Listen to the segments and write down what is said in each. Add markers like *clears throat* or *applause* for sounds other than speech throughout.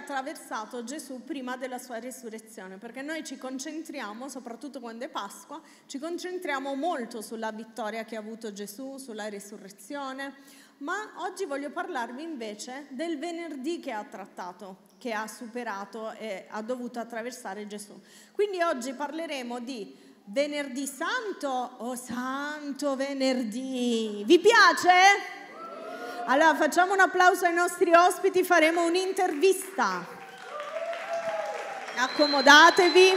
attraversato Gesù prima della sua risurrezione, perché noi ci concentriamo, soprattutto quando è Pasqua, ci concentriamo molto sulla vittoria che ha avuto Gesù, sulla risurrezione, ma oggi voglio parlarvi invece del venerdì che ha trattato, che ha superato e ha dovuto attraversare Gesù. Quindi oggi parleremo di venerdì santo o oh santo venerdì. Vi piace? Allora facciamo un applauso ai nostri ospiti, faremo un'intervista. Accomodatevi.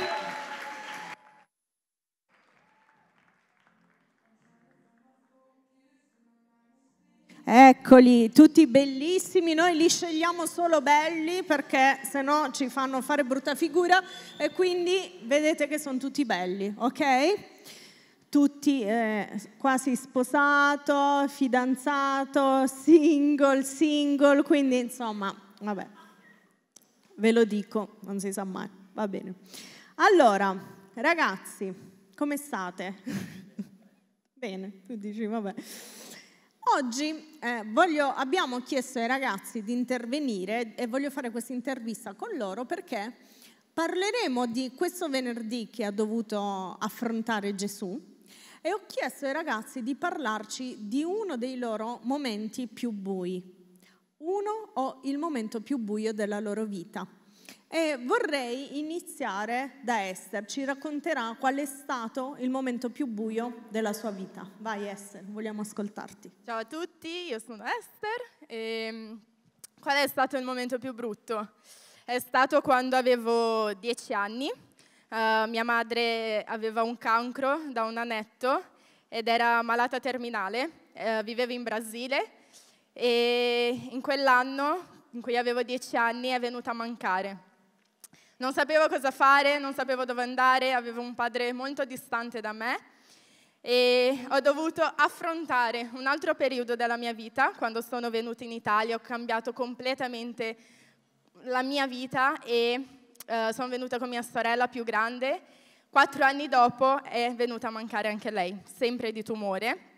Eccoli, tutti bellissimi, noi li scegliamo solo belli perché se no ci fanno fare brutta figura e quindi vedete che sono tutti belli, ok? tutti eh, quasi sposato, fidanzato, single, single, quindi insomma, vabbè, ve lo dico, non si sa mai, va bene. Allora, ragazzi, come state? *laughs* bene, tu dici, vabbè. Oggi eh, voglio, abbiamo chiesto ai ragazzi di intervenire e voglio fare questa intervista con loro perché parleremo di questo venerdì che ha dovuto affrontare Gesù, e ho chiesto ai ragazzi di parlarci di uno dei loro momenti più bui, uno o il momento più buio della loro vita. E vorrei iniziare da Esther, ci racconterà qual è stato il momento più buio della sua vita. Vai Esther, vogliamo ascoltarti. Ciao a tutti, io sono Esther. E ehm, qual è stato il momento più brutto? È stato quando avevo dieci anni Uh, mia madre aveva un cancro da un anetto ed era malata terminale, uh, viveva in Brasile e in quell'anno in cui avevo dieci anni è venuta a mancare. Non sapevo cosa fare, non sapevo dove andare, avevo un padre molto distante da me e ho dovuto affrontare un altro periodo della mia vita. Quando sono venuta in Italia ho cambiato completamente la mia vita e eh, sono venuta con mia sorella più grande, quattro anni dopo è venuta a mancare anche lei, sempre di tumore.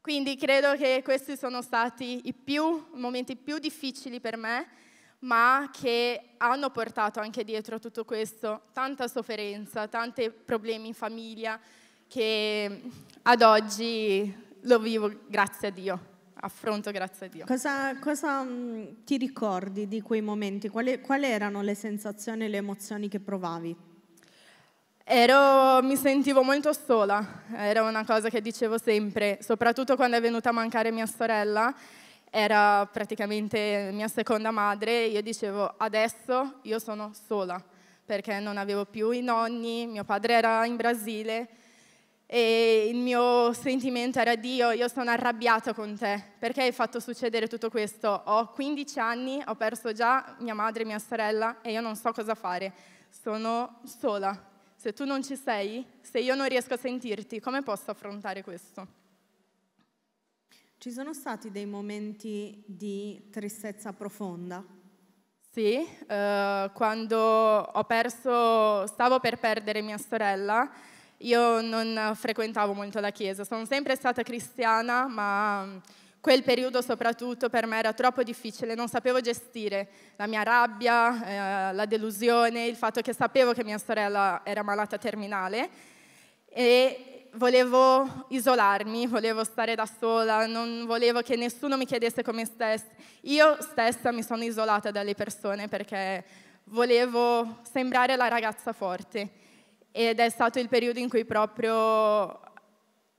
Quindi credo che questi sono stati i, più, i momenti più difficili per me, ma che hanno portato anche dietro tutto questo tanta sofferenza, tanti problemi in famiglia, che ad oggi lo vivo grazie a Dio affronto, grazie a Dio. Cosa, cosa mm, ti ricordi di quei momenti? Quali, quali erano le sensazioni e le emozioni che provavi? Ero, mi sentivo molto sola, era una cosa che dicevo sempre, soprattutto quando è venuta a mancare mia sorella, era praticamente mia seconda madre, io dicevo adesso io sono sola, perché non avevo più i nonni, mio padre era in Brasile, e il mio sentimento era Dio, io sono arrabbiato con te, perché hai fatto succedere tutto questo? Ho 15 anni, ho perso già mia madre e mia sorella e io non so cosa fare, sono sola. Se tu non ci sei, se io non riesco a sentirti, come posso affrontare questo? Ci sono stati dei momenti di tristezza profonda? Sì, eh, quando ho perso, stavo per perdere mia sorella, io non eh, frequentavo molto la chiesa, sono sempre stata cristiana, ma mm, quel periodo soprattutto per me era troppo difficile, non sapevo gestire la mia rabbia, eh, la delusione, il fatto che sapevo che mia sorella era malata terminale e volevo isolarmi, volevo stare da sola, non volevo che nessuno mi chiedesse come stessa. Io stessa mi sono isolata dalle persone perché volevo sembrare la ragazza forte ed è stato il periodo in cui proprio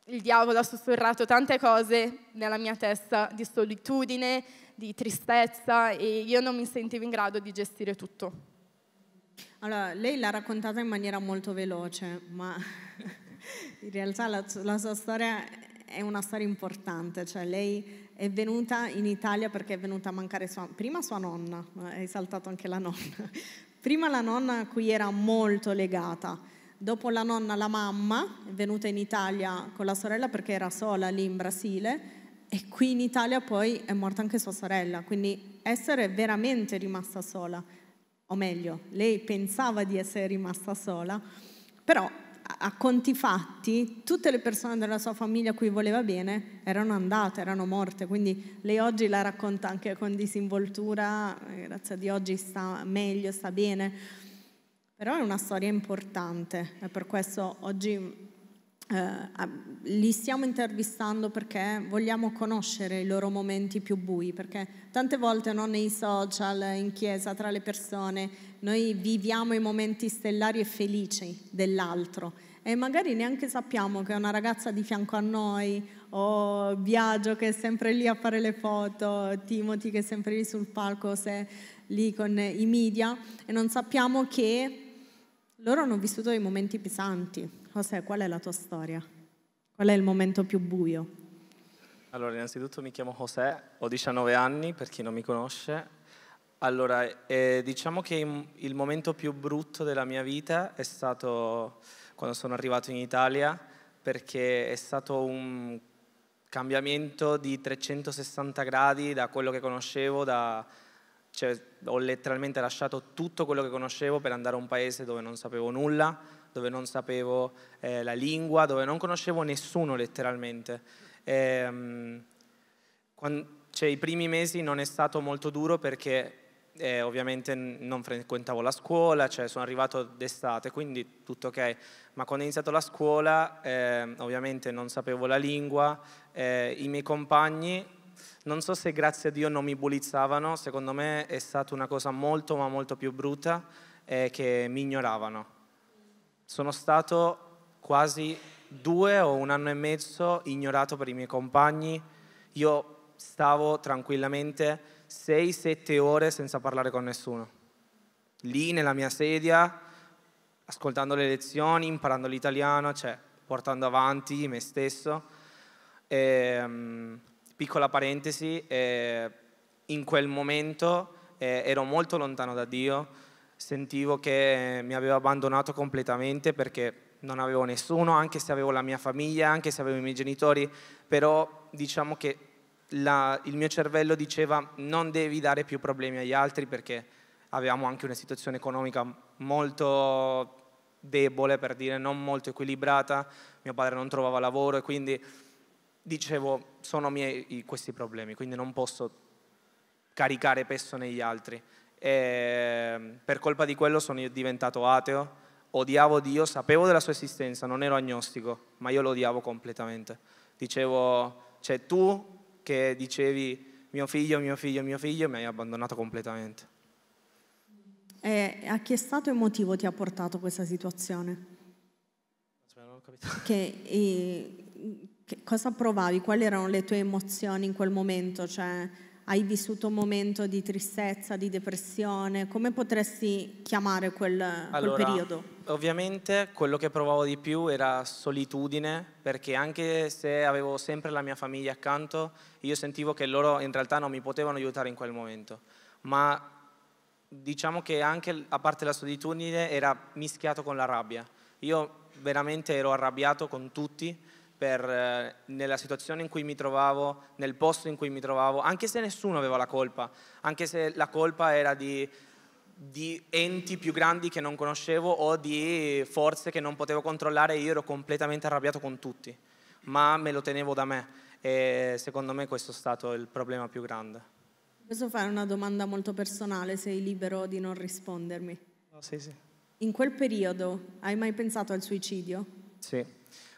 il diavolo ha sussurrato tante cose nella mia testa di solitudine, di tristezza e io non mi sentivo in grado di gestire tutto. Allora, lei l'ha raccontata in maniera molto veloce, ma *laughs* in realtà la, la sua storia è una storia importante, cioè lei è venuta in Italia perché è venuta a mancare sua, prima sua nonna, è saltato anche la nonna, *laughs* prima la nonna a cui era molto legata Dopo la nonna, la mamma è venuta in Italia con la sorella perché era sola lì in Brasile e qui in Italia poi è morta anche sua sorella, quindi essere veramente rimasta sola, o meglio, lei pensava di essere rimasta sola, però a conti fatti tutte le persone della sua famiglia a cui voleva bene erano andate, erano morte, quindi lei oggi la racconta anche con disinvoltura, eh, grazie a Dio oggi sta meglio, sta bene, però è una storia importante e per questo oggi eh, li stiamo intervistando perché vogliamo conoscere i loro momenti più bui, perché tante volte non nei social, in chiesa, tra le persone, noi viviamo i momenti stellari e felici dell'altro e magari neanche sappiamo che una ragazza di fianco a noi o Biagio che è sempre lì a fare le foto, Timothy che è sempre lì sul palco, se lì con i media e non sappiamo che loro hanno vissuto dei momenti pesanti. José, qual è la tua storia? Qual è il momento più buio? Allora, innanzitutto mi chiamo José, ho 19 anni per chi non mi conosce. Allora, eh, diciamo che il momento più brutto della mia vita è stato quando sono arrivato in Italia perché è stato un cambiamento di 360 gradi da quello che conoscevo, da, cioè, ho letteralmente lasciato tutto quello che conoscevo per andare a un paese dove non sapevo nulla, dove non sapevo eh, la lingua, dove non conoscevo nessuno letteralmente. E, um, quando, cioè, I primi mesi non è stato molto duro perché eh, ovviamente non frequentavo la scuola, cioè sono arrivato d'estate, quindi tutto ok. Ma quando ho iniziato la scuola, eh, ovviamente non sapevo la lingua, eh, i miei compagni non so se grazie a Dio non mi bullizzavano, secondo me è stata una cosa molto ma molto più brutta eh, che mi ignoravano. Sono stato quasi due o un anno e mezzo ignorato per i miei compagni, io stavo tranquillamente 6-7 ore senza parlare con nessuno. Lì nella mia sedia, ascoltando le lezioni, imparando l'italiano, cioè portando avanti me stesso. E, um, Piccola parentesi, eh, in quel momento eh, ero molto lontano da Dio, sentivo che mi aveva abbandonato completamente perché non avevo nessuno, anche se avevo la mia famiglia, anche se avevo i miei genitori, però diciamo che la, il mio cervello diceva non devi dare più problemi agli altri perché avevamo anche una situazione economica molto debole, per dire non molto equilibrata, mio padre non trovava lavoro e quindi dicevo, sono miei questi problemi, quindi non posso caricare peso negli altri. E ehm, per colpa di quello sono diventato ateo, odiavo Dio, sapevo della sua esistenza, non ero agnostico, ma io lo odiavo completamente. Dicevo, cioè tu che dicevi mio figlio, mio figlio, mio figlio, mi hai abbandonato completamente. E a chi è stato il motivo ti ha portato questa situazione? Aspetta, non ho capito. Che, e eh, che cosa provavi? Quali erano le tue emozioni in quel momento? Cioè, hai vissuto un momento di tristezza, di depressione? Come potresti chiamare quel, allora, quel periodo? Ovviamente quello che provavo di più era solitudine, perché anche se avevo sempre la mia famiglia accanto, io sentivo che loro in realtà non mi potevano aiutare in quel momento. Ma diciamo che anche a parte la solitudine era mischiato con la rabbia. Io veramente ero arrabbiato con tutti per, eh, nella situazione in cui mi trovavo, nel posto in cui mi trovavo, anche se nessuno aveva la colpa, anche se la colpa era di, di enti più grandi che non conoscevo o di forze che non potevo controllare, io ero completamente arrabbiato con tutti, ma me lo tenevo da me e secondo me questo è stato il problema più grande. Posso fare una domanda molto personale, sei libero di non rispondermi? Oh, sì, sì. In quel periodo hai mai pensato al suicidio? Sì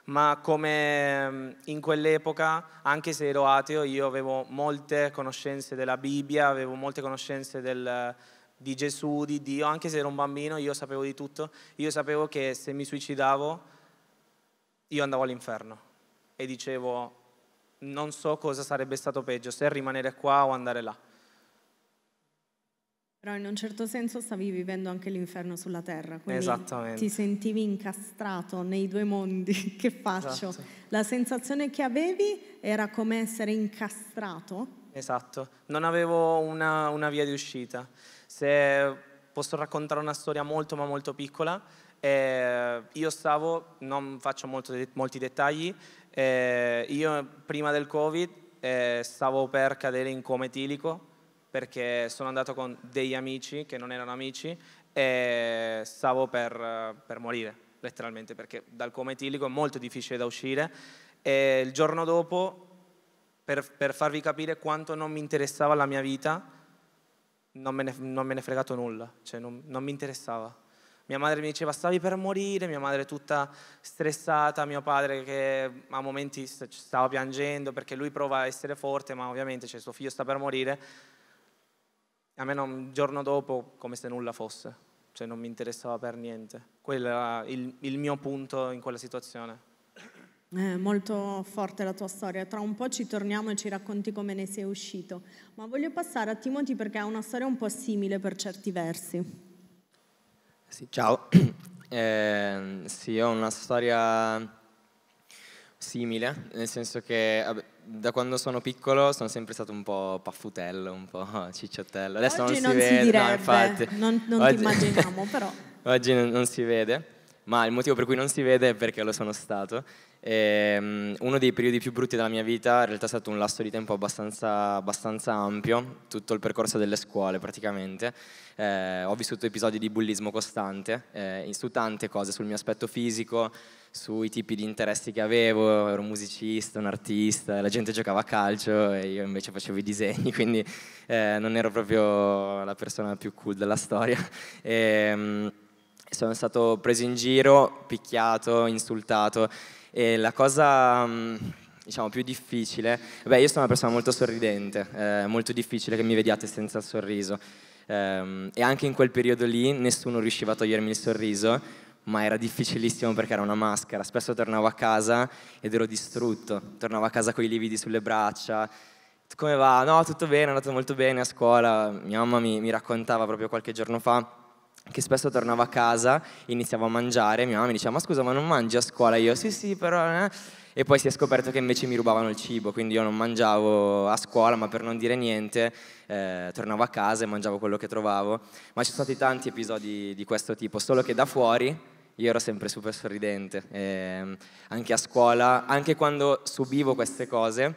ma come mm, in quell'epoca, anche se ero ateo, io avevo molte conoscenze della Bibbia, avevo molte conoscenze del, di Gesù, di Dio, anche se ero un bambino, io sapevo di tutto, io sapevo che se mi suicidavo io andavo all'inferno e dicevo non so cosa sarebbe stato peggio, se rimanere qua o andare là. Però in un certo senso stavi vivendo anche l'inferno sulla terra, quindi Esattamente. ti sentivi incastrato nei due mondi, *laughs* che faccio? Esatto. La sensazione che avevi era come essere incastrato. Esatto, non avevo una, una via di uscita. Se posso raccontare una storia molto ma molto piccola, eh, io stavo, non faccio molto, molti dettagli, eh, io prima del Covid eh, stavo per cadere in coma etilico, perché sono andato con degli amici che non erano amici e stavo per, per morire, letteralmente, perché dal coma etilico è molto difficile da uscire. E il giorno dopo, per, per farvi capire quanto non mi interessava la mia vita, non me ne, non me ne fregato nulla, cioè non, non mi interessava. Mia madre mi diceva stavi per morire, mia madre tutta stressata, mio padre che a momenti stava piangendo perché lui prova a essere forte, ma ovviamente cioè, suo figlio sta per morire a me un giorno dopo come se nulla fosse, cioè non mi interessava per niente. Quello era il, il mio punto in quella situazione. È eh, molto forte la tua storia, tra un po' ci torniamo e ci racconti come ne sei uscito, ma voglio passare a Timothy perché ha una storia un po' simile per certi versi. Sì, ciao, *clears throat* eh, sì, ho una storia simile, nel senso che vabbè, da quando sono piccolo sono sempre stato un po' paffutello, un po' *laughs* cicciottello. Adesso Oggi non si non vede, si no, infatti. Non, non Oggi... ti immaginiamo però. *laughs* Oggi non, non si vede, ma il motivo per cui non si vede è perché lo sono stato. E, ehm, uno dei periodi più brutti della mia vita in realtà è stato un lasso di tempo abbastanza, abbastanza ampio, tutto il percorso delle scuole praticamente. Eh, ho vissuto episodi di bullismo costante eh, su tante cose, sul mio aspetto fisico, sui tipi di interessi che avevo, ero un musicista, un artista, la gente giocava a calcio e io invece facevo i disegni, *laughs* quindi eh, non ero proprio la persona più cool della storia. E, ehm, sono stato preso in giro, picchiato, insultato e la cosa mm, diciamo, più difficile, beh, io sono una persona molto sorridente, è eh, molto difficile che mi vediate senza il sorriso. Eh, e anche in quel periodo lì nessuno riusciva a togliermi il sorriso, ma era difficilissimo perché era una maschera. Spesso tornavo a casa ed ero distrutto, tornavo a casa con i lividi sulle braccia. Come va? No, tutto bene, è andato molto bene a scuola. Mia mamma mi, mi raccontava proprio qualche giorno fa che spesso tornavo a casa, iniziavo a mangiare, mia mamma mi diceva ma scusa ma non mangi a scuola? Io sì sì però... Eh. E poi si è scoperto che invece mi rubavano il cibo, quindi io non mangiavo a scuola, ma per non dire niente, eh, tornavo a casa e mangiavo quello che trovavo. Ma ci sono stati tanti episodi di questo tipo, solo che da fuori io ero sempre super sorridente, eh, anche a scuola, anche quando subivo queste cose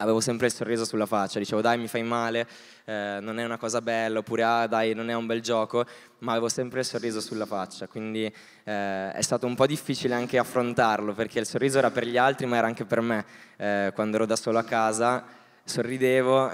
avevo sempre il sorriso sulla faccia, dicevo dai mi fai male, eh, non è una cosa bella, oppure ah dai non è un bel gioco, ma avevo sempre il sorriso sulla faccia, quindi eh, è stato un po' difficile anche affrontarlo, perché il sorriso era per gli altri, ma era anche per me, eh, quando ero da solo a casa sorridevo,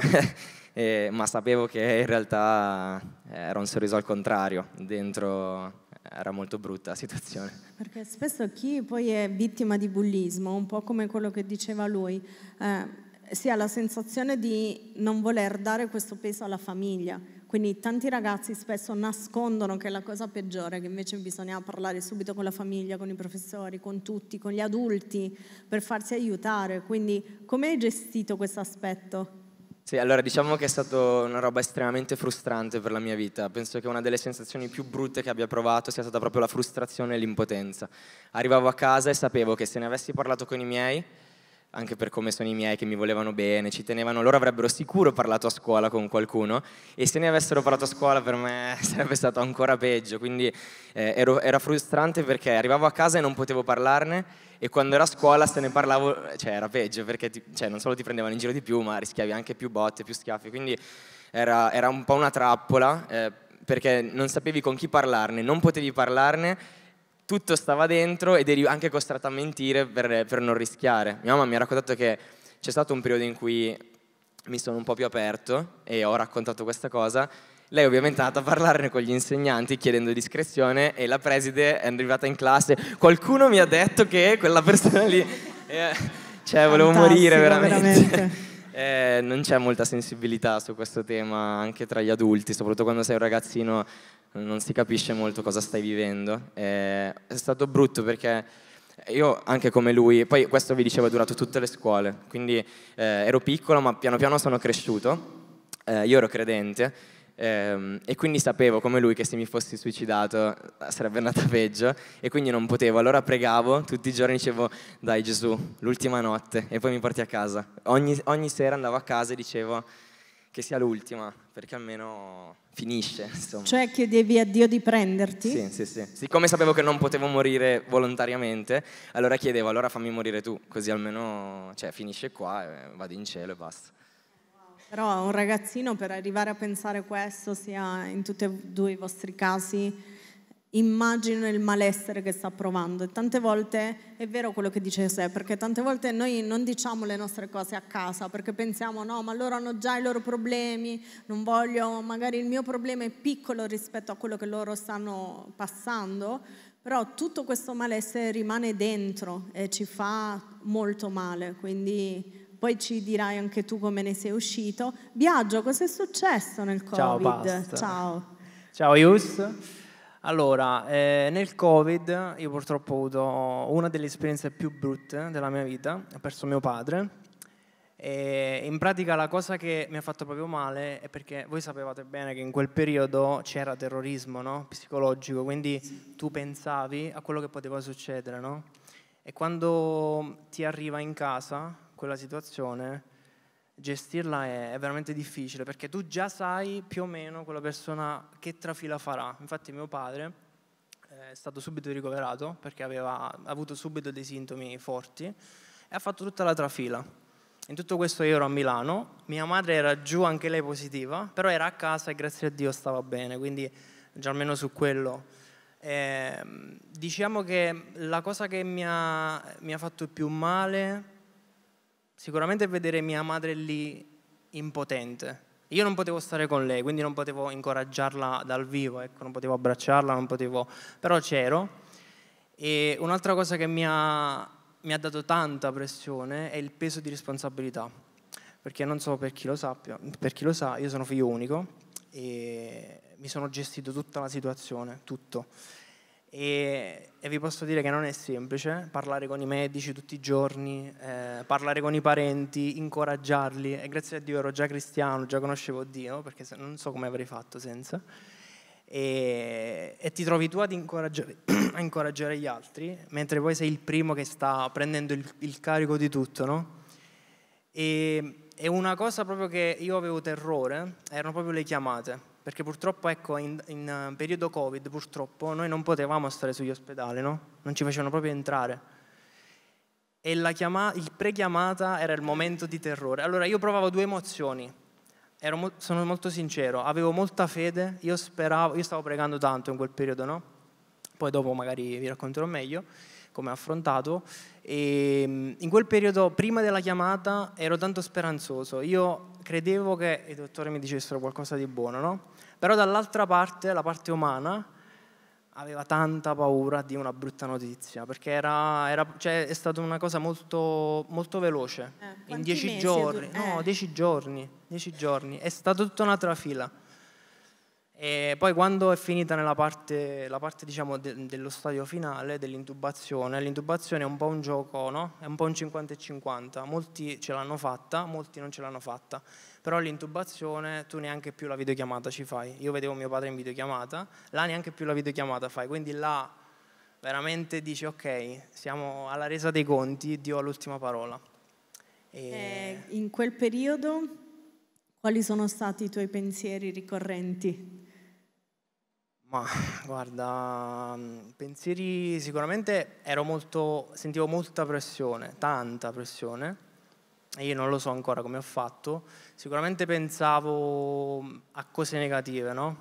*laughs* ma sapevo che in realtà eh, era un sorriso al contrario, dentro era molto brutta la situazione. Perché spesso chi poi è vittima di bullismo, un po' come quello che diceva lui, eh, si ha la sensazione di non voler dare questo peso alla famiglia. Quindi tanti ragazzi spesso nascondono che è la cosa peggiore, che invece bisogna parlare subito con la famiglia, con i professori, con tutti, con gli adulti, per farsi aiutare. Quindi come hai gestito questo aspetto? Sì, allora diciamo che è stata una roba estremamente frustrante per la mia vita. Penso che una delle sensazioni più brutte che abbia provato sia stata proprio la frustrazione e l'impotenza. Arrivavo a casa e sapevo che se ne avessi parlato con i miei anche per come sono i miei che mi volevano bene, ci tenevano, loro avrebbero sicuro parlato a scuola con qualcuno e se ne avessero parlato a scuola per me *laughs* sarebbe stato ancora peggio, quindi eh, ero, era frustrante perché arrivavo a casa e non potevo parlarne e quando ero a scuola se ne parlavo, cioè era peggio perché ti, cioè, non solo ti prendevano in giro di più ma rischiavi anche più botte, più schiaffi, quindi era, era un po' una trappola eh, perché non sapevi con chi parlarne, non potevi parlarne tutto stava dentro ed eri anche costretta a mentire per, per non rischiare. Mia mamma mi ha raccontato che c'è stato un periodo in cui mi sono un po' più aperto e ho raccontato questa cosa lei ovviamente è andata a parlarne con gli insegnanti chiedendo discrezione e la preside è arrivata in classe. Qualcuno mi ha detto che quella persona lì... Eh, cioè, volevo Fantastico, morire veramente. veramente. Eh, non c'è molta sensibilità su questo tema anche tra gli adulti, soprattutto quando sei un ragazzino non si capisce molto cosa stai vivendo. Eh, è stato brutto perché io anche come lui, poi questo vi dicevo è durato tutte le scuole, quindi eh, ero piccolo ma piano piano sono cresciuto, eh, io ero credente Ehm, e quindi sapevo come lui che se mi fossi suicidato eh, sarebbe andata *laughs* peggio e quindi non potevo. Allora pregavo tutti i giorni, dicevo dai Gesù, l'ultima notte e poi mi porti a casa. Ogni, ogni sera andavo a casa e dicevo che sia l'ultima perché almeno finisce. *laughs* Insomma. Cioè chiedevi a Dio di prenderti? Sì, sì, sì. Siccome sapevo che non potevo morire volontariamente, allora chiedevo allora fammi morire tu, così almeno cioè, finisce qua, vado in cielo e basta. Però un ragazzino per arrivare a pensare questo sia in tutti e due i vostri casi immagino il malessere che sta provando e tante volte è vero quello che dice José perché tante volte noi non diciamo le nostre cose a casa perché pensiamo no ma loro hanno già i loro problemi non voglio magari il mio problema è piccolo rispetto a quello che loro stanno passando però tutto questo malessere rimane dentro e ci fa molto male quindi poi ci dirai anche tu come ne sei uscito. Biagio, cosa è successo nel Covid? Ciao. Ciao. Ciao Ius. Allora, eh, nel Covid io purtroppo ho avuto una delle esperienze più brutte della mia vita, ho perso mio padre. E in pratica la cosa che mi ha fatto proprio male è perché voi sapevate bene che in quel periodo c'era terrorismo no? psicologico, quindi tu pensavi a quello che poteva succedere. No? E quando ti arriva in casa quella situazione, gestirla è, è, veramente difficile perché tu già sai più o meno quella persona che trafila farà. Infatti mio padre eh, è stato subito ricoverato perché aveva avuto subito dei sintomi forti e ha fatto tutta la trafila. In tutto questo io ero a Milano, mia madre era giù, anche lei positiva, però era a casa e grazie a Dio stava bene, quindi già almeno su quello. Eh, diciamo che la cosa che mi ha, mi ha fatto più male Sicuramente vedere mia madre lì impotente. Io non potevo stare con lei, quindi non potevo incoraggiarla dal vivo, ecco, non potevo abbracciarla, non potevo... però c'ero. E un'altra cosa che mi ha, mi ha dato tanta pressione è il peso di responsabilità, perché non so per chi lo sappia, per chi lo sa, io sono figlio unico e mi sono gestito tutta la situazione, tutto. E e vi posso dire che non è semplice parlare con i medici tutti i giorni, eh, parlare con i parenti, incoraggiarli e grazie a Dio ero già cristiano, già conoscevo Dio perché non so come avrei fatto senza. E, e ti trovi tu ad incoraggiare, *clears throat* a incoraggiare gli altri, mentre poi sei il primo che sta prendendo il, il carico di tutto, no? E, e una cosa proprio che io avevo terrore erano proprio le chiamate perché purtroppo ecco, in, in, eh, periodo Covid purtroppo noi non potevamo stare sugli ospedali, no? non ci facevano proprio entrare. E la chiama, il pre-chiamata era il momento di terrore. Allora io provavo due emozioni, Ero, sono molto sincero, avevo molta fede, io speravo, io stavo pregando tanto in quel periodo, no? poi dopo magari vi racconterò meglio come affrontato. E mm, in quel periodo, prima della chiamata, ero tanto speranzoso. Io credevo che i dottori mi dicessero qualcosa di buono, no? Però dall'altra parte, la parte umana, aveva tanta paura di una brutta notizia, perché era, era, cioè, è stata una cosa molto, molto veloce, eh, in dieci giorni, eh. no, dieci giorni, dieci giorni, è stata tutta un'altra fila. E poi quando è finita nella parte, la parte diciamo, de, dello stadio finale, dell'intubazione, l'intubazione è un po' un gioco, no? è un po' un 50 e 50, molti ce l'hanno fatta, molti non ce l'hanno fatta, però l'intubazione tu neanche più la videochiamata ci fai, io vedevo mio padre in videochiamata, là neanche più la videochiamata fai, quindi là veramente dici ok, siamo alla resa dei conti, Dio ha l'ultima parola. E... Eh, in quel periodo quali sono stati i tuoi pensieri ricorrenti? Ma guarda, pensieri sicuramente ero molto, sentivo molta pressione, tanta pressione, e io non lo so ancora come ho fatto, sicuramente pensavo a cose negative, no?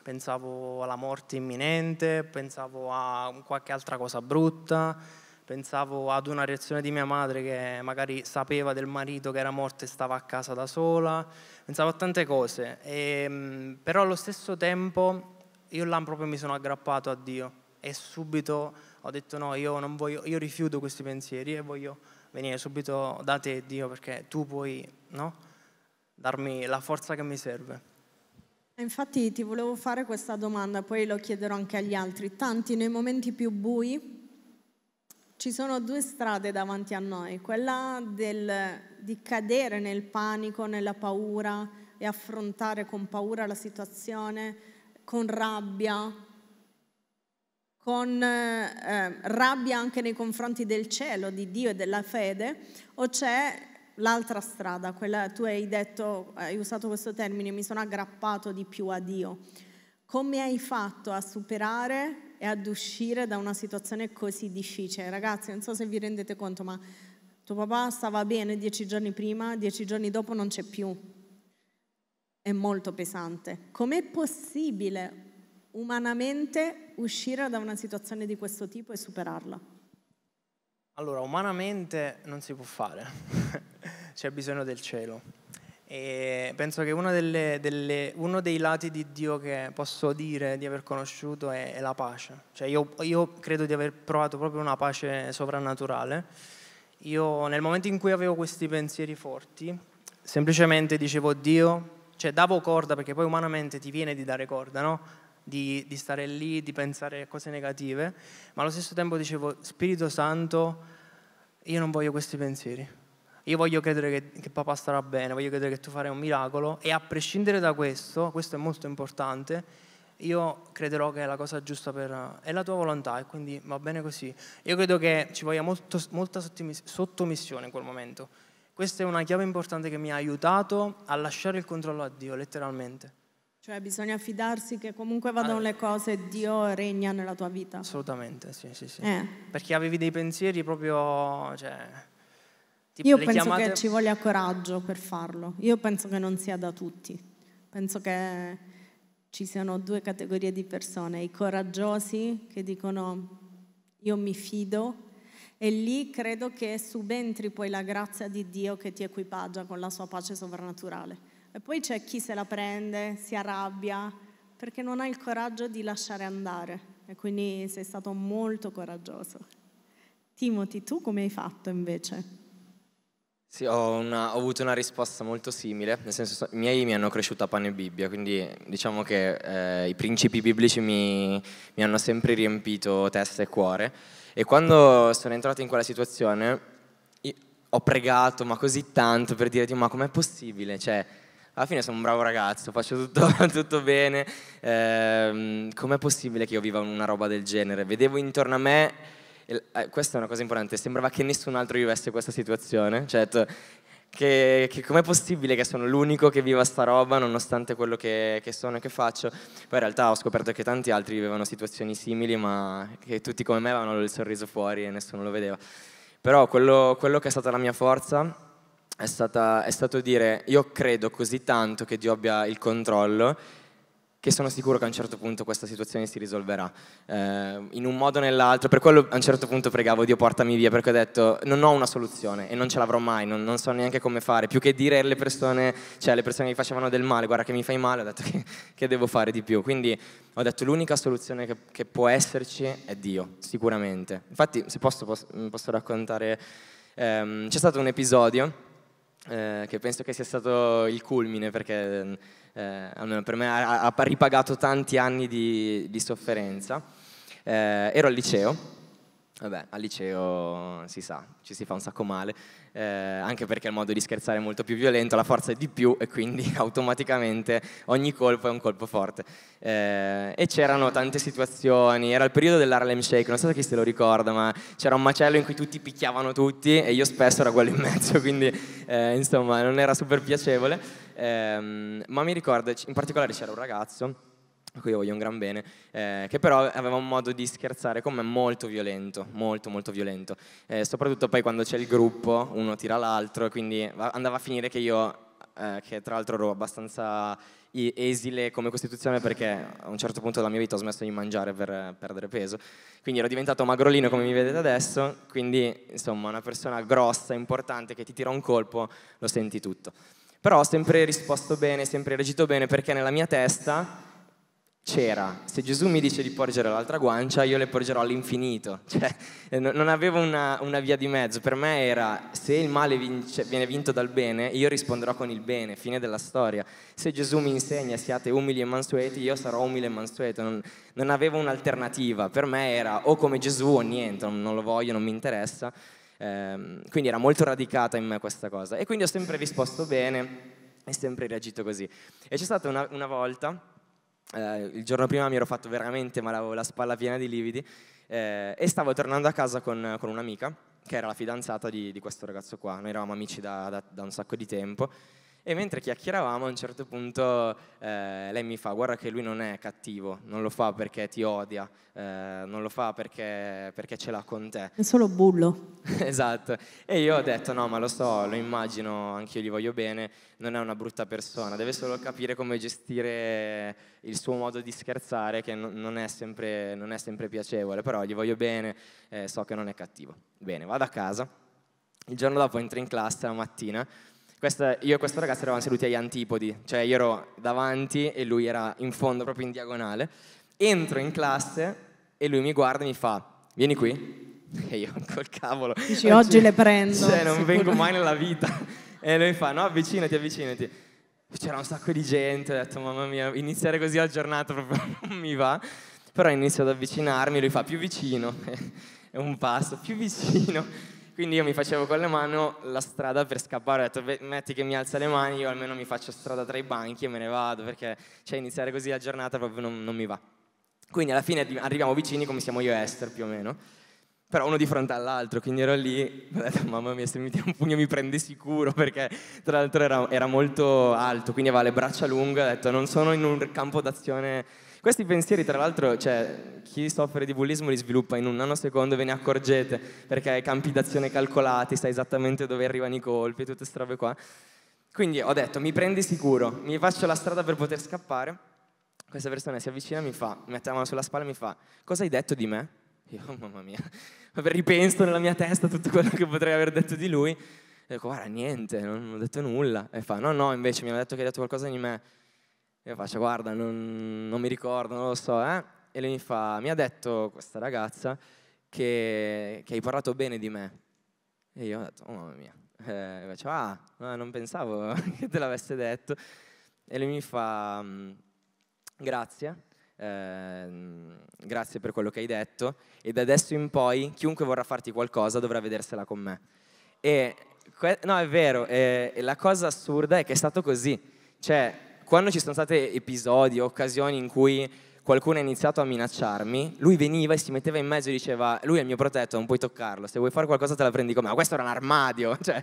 Pensavo alla morte imminente, pensavo a qualche altra cosa brutta, pensavo ad una reazione di mia madre che magari sapeva del marito che era morto e stava a casa da sola, pensavo a tante cose, e, però allo stesso tempo io là proprio mi sono aggrappato a Dio e subito ho detto no, io, voglio, io rifiuto questi pensieri e voglio venire subito da te Dio perché tu puoi no? darmi la forza che mi serve. Infatti ti volevo fare questa domanda, poi lo chiederò anche agli altri. Tanti nei momenti più bui ci sono due strade davanti a noi, quella del, di cadere nel panico, nella paura e affrontare con paura la situazione con rabbia, con eh, eh, rabbia anche nei confronti del cielo, di Dio e della fede, o c'è l'altra strada, quella tu hai detto, hai usato questo termine, mi sono aggrappato di più a Dio. Come hai fatto a superare e ad uscire da una situazione così difficile? Ragazzi, non so se vi rendete conto, ma tuo papà stava bene dieci giorni prima, dieci giorni dopo non c'è più è molto pesante. Com'è possibile umanamente uscire da una situazione di questo tipo e superarla? Allora, umanamente non si può fare, *laughs* c'è bisogno del cielo. E penso che uno, delle, delle, uno, dei lati di Dio che posso dire di aver conosciuto è, è la pace. Cioè io, io credo di aver provato proprio una pace sovrannaturale. Io nel momento in cui avevo questi pensieri forti, semplicemente dicevo Dio, cioè davo corda perché poi umanamente ti viene di dare corda, no? Di, di stare lì, di pensare a cose negative, ma allo stesso tempo dicevo, Spirito Santo, io non voglio questi pensieri. Io voglio credere che, che, papà starà bene, voglio credere che tu farai un miracolo e a prescindere da questo, questo è molto importante, io crederò che è la cosa giusta per... è la tua volontà e quindi va bene così. Io credo che ci voglia molto, molta sottomissione in quel momento questa è una chiave importante che mi ha aiutato a lasciare il controllo a Dio, letteralmente. Cioè bisogna fidarsi che comunque vadano le cose, Dio regna nella tua vita. Assolutamente, sì, sì, sì. Eh. Perché avevi dei pensieri proprio... Cioè, Io penso chiamate... che ci voglia coraggio per farlo. Io penso che non sia da tutti. Penso che ci siano due categorie di persone, i coraggiosi che dicono io mi fido e lì credo che subentri poi la grazia di Dio che ti equipaggia con la sua pace sovrannaturale. E poi c'è chi se la prende, si arrabbia, perché non ha il coraggio di lasciare andare e quindi sei stato molto coraggioso. Timothy, tu come hai fatto invece? Sì, ho, una, ho, avuto una risposta molto simile, nel senso i miei mi hanno cresciuto a pane e Bibbia, quindi diciamo che eh, i principi biblici mi, mi hanno sempre riempito testa e cuore e quando sono entrato in quella situazione ho pregato, ma così tanto per dire, Dio, ma com'è possibile? Cioè, alla fine sono un bravo ragazzo, faccio tutto, *laughs* tutto bene, ehm, com'è possibile che io viva una roba del genere? Vedevo intorno a me, e, eh, questa è una cosa importante, sembrava che nessun altro vivesse questa situazione, cioè che, che com'è possibile che sono l'unico che viva sta roba nonostante quello che, che, sono e che faccio. Poi in realtà ho scoperto che tanti altri vivevano situazioni simili, ma che tutti come me avevano il sorriso fuori e nessuno lo vedeva. Però quello, quello che è stata la mia forza è, stata, è stato dire io credo così tanto che Dio abbia il controllo che sono sicuro che a un certo punto questa situazione si risolverà, eh, in un modo o nell'altro, per quello a un certo punto pregavo Dio portami via, perché ho detto non ho una soluzione e non ce l'avrò mai, non, non so neanche come fare, più che dire alle persone, cioè alle persone che mi facevano del male, guarda che mi fai male, ho detto *laughs* che, che devo fare di più, quindi ho detto l'unica soluzione che, che può esserci è Dio, sicuramente. Infatti se posso, posso, posso raccontare, ehm, c'è stato un episodio, eh, che penso che sia stato il culmine perché eh, almeno per me ha, ha ripagato tanti anni di, di sofferenza. Eh, ero al liceo Vabbè, al liceo si sa, ci si fa un sacco male, eh, anche perché il modo di scherzare è molto più violento, la forza è di più e quindi *laughs* automaticamente ogni colpo è un colpo forte. Eh, e c'erano tante situazioni, era il periodo dell'Harlem Shake, non so se chi se lo ricorda, ma c'era un macello in cui tutti picchiavano tutti e io spesso ero quello in mezzo, *laughs* quindi eh, insomma non era super piacevole. Ehm, ma mi ricordo, in particolare c'era un ragazzo a cui io voglio un gran bene, eh, che però aveva un modo di scherzare con me molto violento, molto molto violento, eh, soprattutto poi quando c'è il gruppo, uno tira l'altro, quindi andava a finire che io, eh, che tra l'altro ero abbastanza esile come costituzione perché a un certo punto della mia vita ho smesso di mangiare per perdere peso, quindi ero diventato magrolino come mi vedete adesso, quindi insomma una persona grossa, importante, che ti tira un colpo, lo senti tutto. Però ho sempre risposto bene, sempre reagito bene perché nella mia testa c'era. Se Gesù mi dice di porgere l'altra guancia, io le porgerò all'infinito. *laughs* Cioè, eh, non avevo una, una, via di mezzo. Per me era se il male vince, viene vinto dal bene, io risponderò con il bene, fine della storia. Se Gesù mi insegna siate umili e mansueti, io sarò umile e mansueto. Non, non avevo un'alternativa. Per me era o come Gesù o niente, non, lo voglio, non mi interessa. Eh, quindi era molto radicata in me questa cosa. E quindi ho sempre risposto bene e sempre reagito così. E c'è stata una, una volta eh, il giorno prima mi ero fatto veramente male, avevo la spalla piena di lividi eh, e stavo tornando a casa con, con un'amica che era la fidanzata di, di, questo ragazzo qua, noi eravamo amici da, da, da un sacco di tempo e mentre chiacchieravamo a un certo punto eh, lei mi fa guarda che lui non è cattivo, non lo fa perché ti odia, eh, non lo fa perché, perché, ce l'ha con te. È solo bullo. *laughs* esatto. E io ho detto no ma lo so, lo immagino, anch'io gli voglio bene, non è una brutta persona, deve solo capire come gestire il suo modo di scherzare che non è sempre, non è sempre piacevole, però gli voglio bene, eh, so che non è cattivo. Bene, vado a casa. Il giorno dopo entro in classe la mattina questa, io e questo ragazzo eravamo seduti agli antipodi, cioè io ero davanti e lui era in fondo, proprio in diagonale. Entro in classe e lui mi guarda e mi fa, vieni qui. *laughs* E io col cavolo. Dici, oggi cioè, le prendo. Cioè, non vengo mai nella vita. E lui fa, no, avvicinati, avvicinati. C'era un sacco di gente, ho detto, mamma mia, iniziare così la giornata proprio *laughs* non mi va. Però inizio ad avvicinarmi, lui fa, più vicino. *laughs* È un passo, più vicino quindi io mi facevo con le mani la strada per scappare, ho detto metti che mi alza le mani, io almeno mi faccio strada tra i banchi e me ne vado, perché cioè, iniziare così la giornata proprio non, non mi va. Quindi alla fine arriviamo vicini come siamo io e Esther più o meno, però uno di fronte all'altro, quindi ero lì, ho detto mamma mia se mi tira un pugno mi prende sicuro, perché tra l'altro era, era molto alto, quindi aveva le braccia lunghe, ho detto non sono in un campo d'azione questi pensieri, tra l'altro, cioè, chi soffre di bullismo li sviluppa in un nanosecondo, ve ne accorgete, perché hai campi d'azione calcolati, sai esattamente dove arrivano i colpi, tutte queste robe qua. Quindi ho detto, mi prendi sicuro, mi faccio la strada per poter scappare. Questa persona si avvicina, mi fa, mi mette la mano sulla spalla e mi fa, cosa hai detto di me? Io, oh, mamma mia, *laughs* ripenso nella mia testa tutto quello che potrei aver detto di lui. E dico, guarda, niente, non ho detto nulla. E fa, no, no, invece mi ha detto che hai detto qualcosa di me. Io faccio, guarda, non, non mi ricordo, non lo so, eh? E lui mi fa, mi ha detto questa ragazza che, che hai parlato bene di me. E io ho detto, oh mamma mia. Eh, faccio, ah, non pensavo *laughs* che te l'avesse detto. E lui mi fa, mm, grazie, eh, grazie per quello che hai detto, e da adesso in poi chiunque vorrà farti qualcosa dovrà vedersela con me. E, no, è vero, eh, la cosa assurda è che è stato così. Cioè, quando ci sono stati episodi, occasioni in cui qualcuno ha iniziato a minacciarmi, lui veniva e si metteva in mezzo e diceva, lui è il mio protetto, non puoi toccarlo, se vuoi fare qualcosa te la prendi con me, ma questo era un armadio. *laughs* Cioè,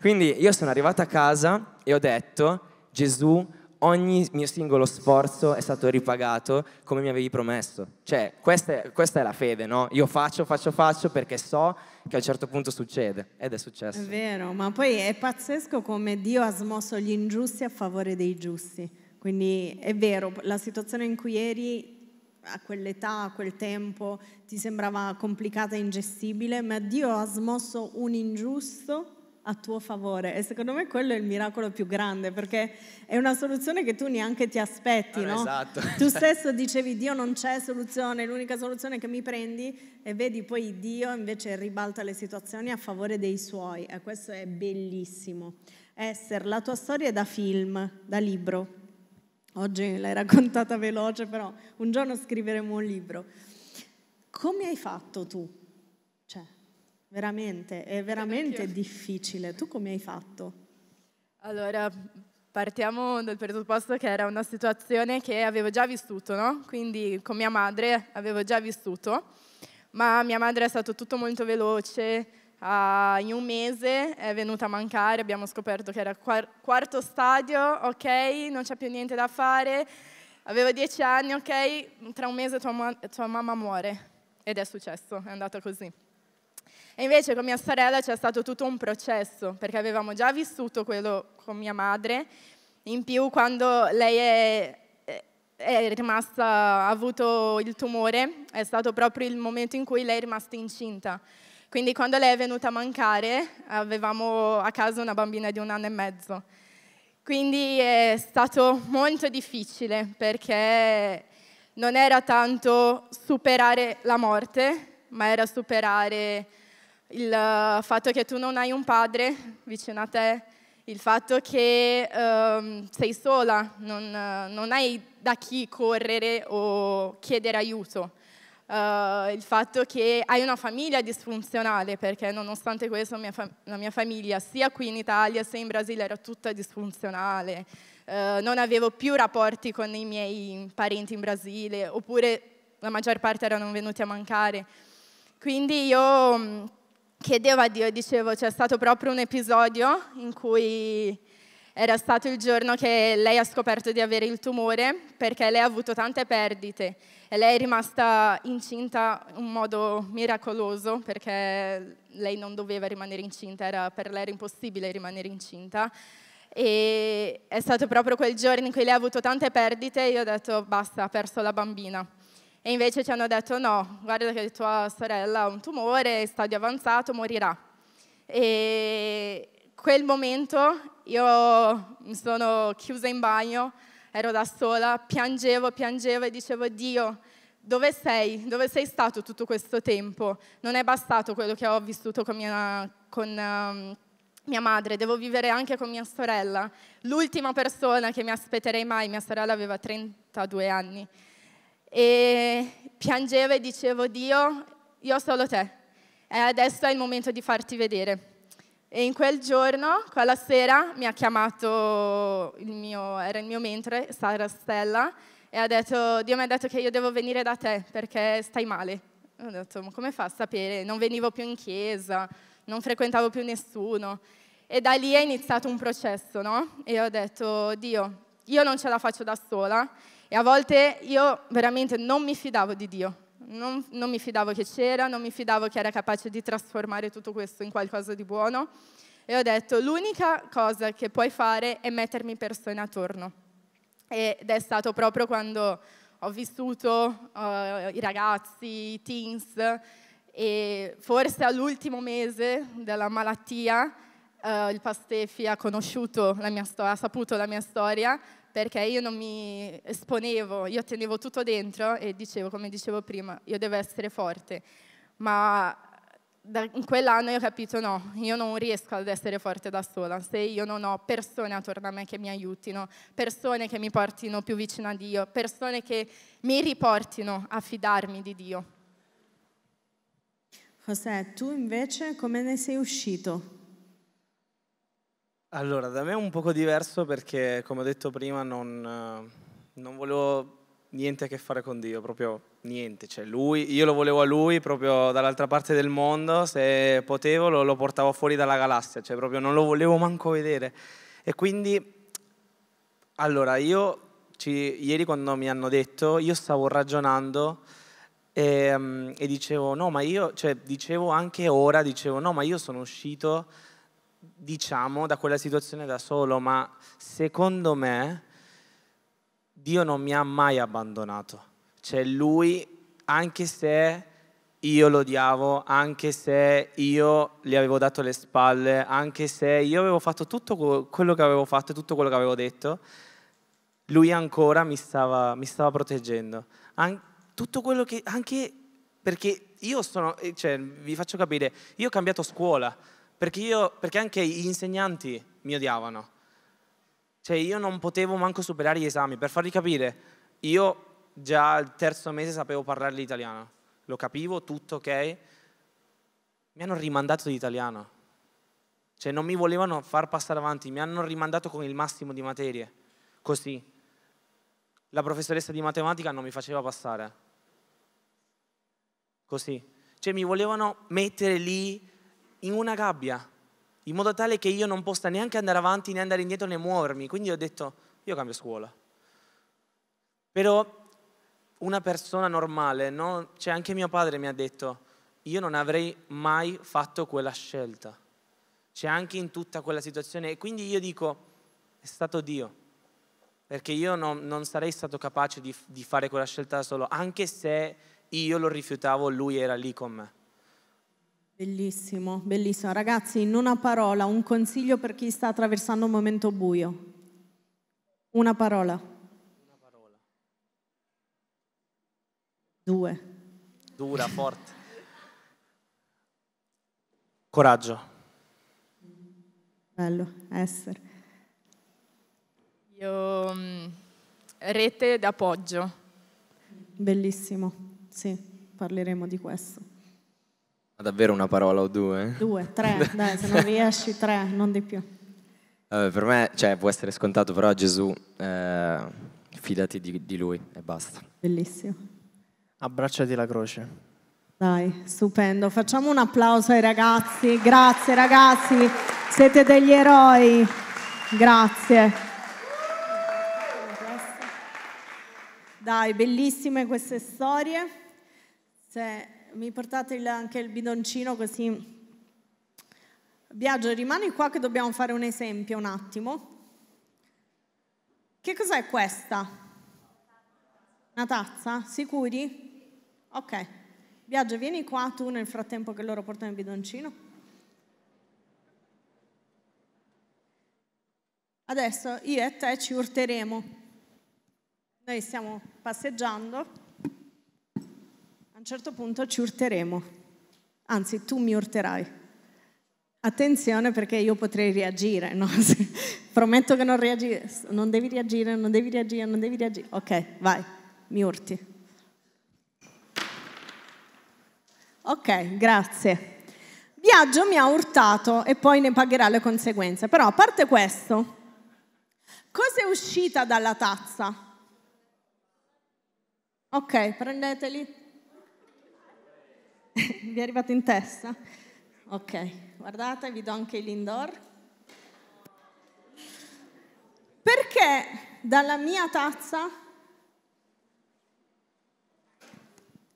quindi io sono arrivato a casa e ho detto, Gesù ogni mio singolo sforzo è stato ripagato come mi avevi promesso. Cioè, questa è, questa è, la fede, no? Io faccio, faccio, faccio perché so che a un certo punto succede ed è successo. È vero, ma poi è pazzesco come Dio ha smosso gli ingiusti a favore dei giusti. Quindi è vero, la situazione in cui eri a quell'età, a quel tempo, ti sembrava complicata e ingestibile, ma Dio ha smosso un ingiusto a tuo favore e secondo me quello è il miracolo più grande perché è una soluzione che tu neanche ti aspetti, ah, no? Esatto. Tu *laughs* stesso dicevi Dio non c'è soluzione, l'unica soluzione che mi prendi e vedi poi Dio invece ribalta le situazioni a favore dei suoi e questo è bellissimo. Essere la tua storia è da film, da libro. Oggi l'hai raccontata veloce, però un giorno scriveremo un libro. Come hai fatto tu Veramente, è veramente difficile. Tu come hai fatto? Allora, partiamo dal presupposto che era una situazione che avevo già vissuto, no? Quindi con mia madre avevo già vissuto, ma mia madre è stato tutto molto veloce, Uh, in un mese è venuta a mancare, abbiamo scoperto che era quarto stadio, ok, non c'è più niente da fare, avevo dieci anni, ok, tra un mese tua, tua mamma muore ed è successo, è andata così. E invece con mia sorella c'è stato tutto un processo, perché avevamo già vissuto quello con mia madre, in più quando lei è, è rimasta, ha avuto il tumore, è stato proprio il momento in cui lei è rimasta incinta. Quindi quando lei è venuta a mancare avevamo a casa una bambina di un anno e mezzo. Quindi è stato molto difficile perché non era tanto superare la morte, ma era superare il eh, fatto che tu non hai un padre vicino a te, il fatto che um, sei sola, non, eh, non, hai da chi correre o chiedere aiuto, uh, il fatto che hai una famiglia disfunzionale, perché nonostante questo mia la mia famiglia sia qui in Italia sia in Brasile era tutta disfunzionale, uh, non avevo più rapporti con i miei parenti in Brasile, oppure la maggior parte erano venuti a mancare. Quindi io chiedevo a Dio, dicevo, c'è stato proprio un episodio in cui era stato il giorno che lei ha scoperto di avere il tumore perché lei ha avuto tante perdite e lei è rimasta incinta in modo miracoloso perché lei non doveva rimanere incinta, era, per lei era impossibile rimanere incinta. E è stato proprio quel giorno in cui lei ha avuto tante perdite e io ho detto basta, ha perso la bambina. E invece ci hanno detto no, guarda che tua sorella ha un tumore, è stadio avanzato, morirà. E quel momento io mi sono chiusa in bagno, ero da sola, piangevo, piangevo e dicevo Dio, dove sei? Dove sei stato tutto questo tempo? Non è bastato quello che ho vissuto con mia, con, um, mia madre, devo vivere anche con mia sorella. L'ultima persona che mi aspetterei mai, mia sorella aveva 32 anni e piangevo e dicevo Dio, io ho solo te e adesso è il momento di farti vedere. E in quel giorno, quella sera, mi ha chiamato il mio, era il mio mentore, Sara Stella, e ha detto, Dio mi ha detto che io devo venire da te perché stai male. ho detto, ma come fa a sapere? Non venivo più in chiesa, non frequentavo più nessuno. E da lì è iniziato un processo, no? E ho detto, Dio, io non ce la faccio da sola e a volte io veramente non mi fidavo di Dio, non, non mi fidavo che c'era, non mi fidavo che era capace di trasformare tutto questo in qualcosa di buono. E ho detto, l'unica cosa che puoi fare è mettermi persone attorno. Ed è stato proprio quando ho vissuto uh, i ragazzi, i teens, e forse all'ultimo mese della malattia uh, il Pastefi ha conosciuto la mia storia, ha saputo la mia storia, perché io non mi esponevo, io tenevo tutto dentro e dicevo, come dicevo prima, io devo essere forte, ma da, in quell'anno io ho capito no, io non riesco ad essere forte da sola, se io non ho persone attorno a me che mi aiutino, persone che mi portino più vicino a Dio, persone che mi riportino a fidarmi di Dio. José, tu invece come ne sei uscito? Allora, da me è un poco diverso perché, come ho detto prima, non, eh, non volevo niente a che fare con Dio, proprio niente. Cioè, lui, io lo volevo a lui proprio dall'altra parte del mondo, se potevo lo, lo, portavo fuori dalla galassia, cioè proprio non lo volevo manco vedere. E quindi, allora, io ci, ieri quando mi hanno detto, io stavo ragionando e, ehm, e dicevo, no, ma io, cioè, dicevo anche ora, dicevo, no, ma io sono uscito diciamo, da quella situazione da solo, ma secondo me Dio non mi ha mai abbandonato. Cioè lui, anche se io lo odiavo, anche se io gli avevo dato le spalle, anche se io avevo fatto tutto quello che avevo fatto, e tutto quello che avevo detto, lui ancora mi stava, mi stava proteggendo. An- tutto quello che, anche perché io sono, eh, cioè, vi faccio capire, io ho cambiato scuola, perché, io, perché anche gli insegnanti mi odiavano. Cioè io non potevo manco superare gli esami. Per farvi capire, io già al terzo mese sapevo parlare l'italiano. Lo capivo, tutto ok. Mi hanno rimandato l'italiano. Cioè non mi volevano far passare avanti, mi hanno rimandato con il massimo di materie. Così. La professoressa di matematica non mi faceva passare. Così. Cioè mi volevano mettere lì in una gabbia, in modo tale che io non possa neanche andare avanti, né andare indietro, né muovermi. Quindi ho detto, io cambio scuola. Però una persona normale, no? cioè anche mio padre mi ha detto, io non avrei mai fatto quella scelta. C'è cioè, anche in tutta quella situazione. E quindi io dico, è stato Dio, perché io non, non sarei stato capace di, di fare quella scelta da solo, anche se io lo rifiutavo, lui era lì con me. Bellissimo, bellissimo. Ragazzi, in una parola, un consiglio per chi sta attraversando un momento buio. Una parola. Una parola. Due. Dura, forte. Coraggio. Bello, essere. Io mm, rete d'appoggio. Bellissimo, sì, parleremo di questo. Ma davvero una parola o due? Due, tre, *laughs* dai, se non riesci tre, non di più. Vabbè, per me, cioè, può essere scontato, però Gesù, eh, fidati di, di, lui e basta. Bellissimo. Abbracciati la croce. Dai, stupendo. Facciamo un applauso ai ragazzi. Grazie ragazzi, siete degli eroi. Grazie. Dai, bellissime queste storie. Se mi portate il, anche il bidoncino così. Biagio, rimani qua che dobbiamo fare un esempio un attimo. Che cos'è questa? Una tazza? Sicuri? Ok. Biagio, vieni qua tu nel frattempo che loro portano il bidoncino. Adesso io e te ci urteremo. Noi stiamo passeggiando un certo punto ci urteremo, anzi tu mi urterai. Attenzione perché io potrei reagire, no? *laughs* Prometto che non reagire, non devi reagire, non devi reagire, non devi reagire. Ok, vai, mi urti. Ok, grazie. Biagio mi ha urtato e poi ne pagherà le conseguenze. Però a parte questo, cosa è uscita dalla tazza? Ok, prendeteli. Vi *laughs* è arrivato in testa? Ok, guardate, vi do anche l'indoor. Perché dalla mia tazza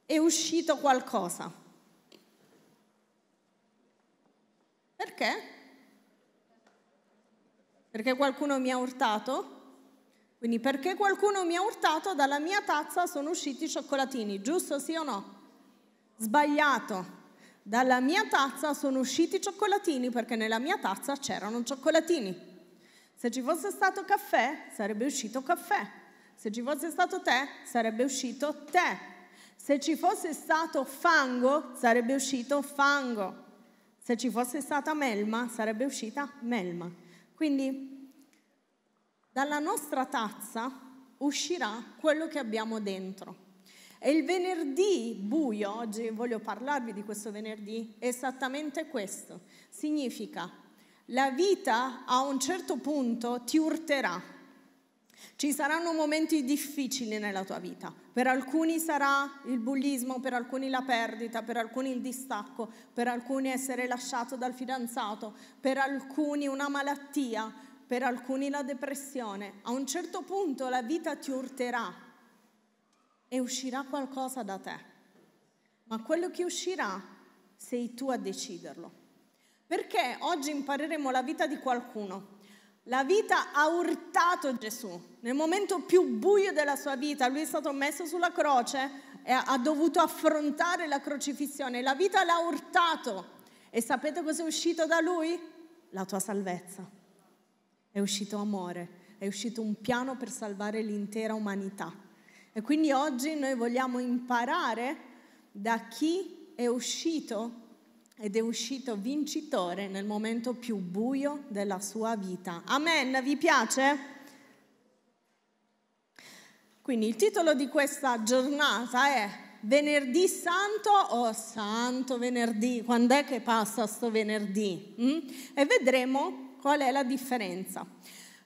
è uscito qualcosa? Perché? Perché qualcuno mi ha urtato? Quindi perché qualcuno mi ha urtato, dalla mia tazza sono usciti i cioccolatini, giusto sì o no? Sbagliato. Dalla mia tazza sono usciti cioccolatini perché nella mia tazza c'erano cioccolatini. Se ci fosse stato caffè, sarebbe uscito caffè. Se ci fosse stato tè, sarebbe uscito tè. Se ci fosse stato fango, sarebbe uscito fango. Se ci fosse stata melma, sarebbe uscita melma. Quindi dalla nostra tazza uscirà quello che abbiamo dentro. E il venerdì buio, oggi voglio parlarvi di questo venerdì, è esattamente questo. Significa, la vita a un certo punto ti urterà. Ci saranno momenti difficili nella tua vita. Per alcuni sarà il bullismo, per alcuni la perdita, per alcuni il distacco, per alcuni essere lasciato dal fidanzato, per alcuni una malattia, per alcuni la depressione. A un certo punto la vita ti urterà e uscirà qualcosa da te. Ma quello che uscirà sei tu a deciderlo. Perché oggi impareremo la vita di qualcuno. La vita ha urtato Gesù. Nel momento più buio della sua vita, lui è stato messo sulla croce e ha dovuto affrontare la crocifissione. La vita l'ha urtato. E sapete cosa è uscito da lui? La tua salvezza. È uscito amore, è uscito un piano per salvare l'intera umanità. E quindi oggi noi vogliamo imparare da chi è uscito ed è uscito vincitore nel momento più buio della sua vita. Amen, vi piace? Quindi il titolo di questa giornata è Venerdì Santo o Santo Venerdì? Quando è che passa sto venerdì? Mm? E vedremo qual è la differenza.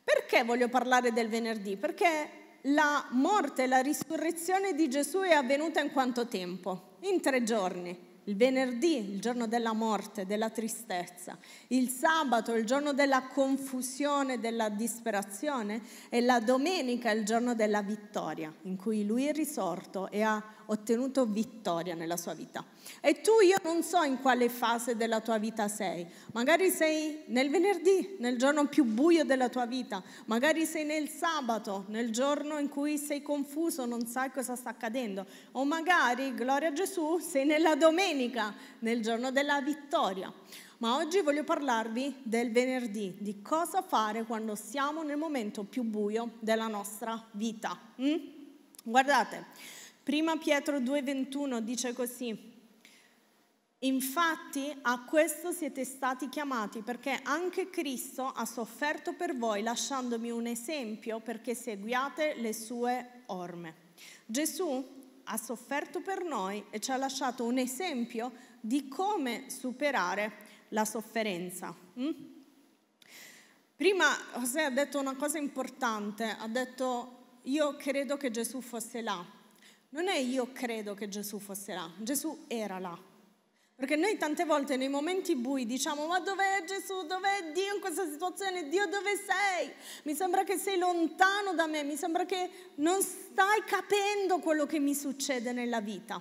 Perché voglio parlare del venerdì? Perché la morte e la risurrezione di Gesù è avvenuta in quanto tempo? In tre giorni. Il venerdì, il giorno della morte, della tristezza, il sabato, il giorno della confusione, della disperazione e la domenica, il giorno della vittoria, in cui lui è risorto e ha ottenuto vittoria nella sua vita. E tu io non so in quale fase della tua vita sei, magari sei nel venerdì, nel giorno più buio della tua vita, magari sei nel sabato, nel giorno in cui sei confuso, non sai cosa sta accadendo, o magari, gloria a Gesù, sei nella domenica, nel giorno della vittoria. Ma oggi voglio parlarvi del venerdì, di cosa fare quando siamo nel momento più buio della nostra vita. Mm? Guardate, Prima Pietro 2,21 dice così. Infatti a questo siete stati chiamati perché anche Cristo ha sofferto per voi lasciandomi un esempio perché seguiate le sue orme. Gesù ha sofferto per noi e ci ha lasciato un esempio di come superare la sofferenza. Mm? Prima José ha detto una cosa importante, ha detto io credo che Gesù fosse là, non è io credo che Gesù fosse là, Gesù era là. Perché noi tante volte nei momenti bui diciamo ma dov'è Gesù, dov'è Dio in questa situazione, Dio dove sei? Mi sembra che sei lontano da me, mi sembra che non stai capendo quello che mi succede nella vita.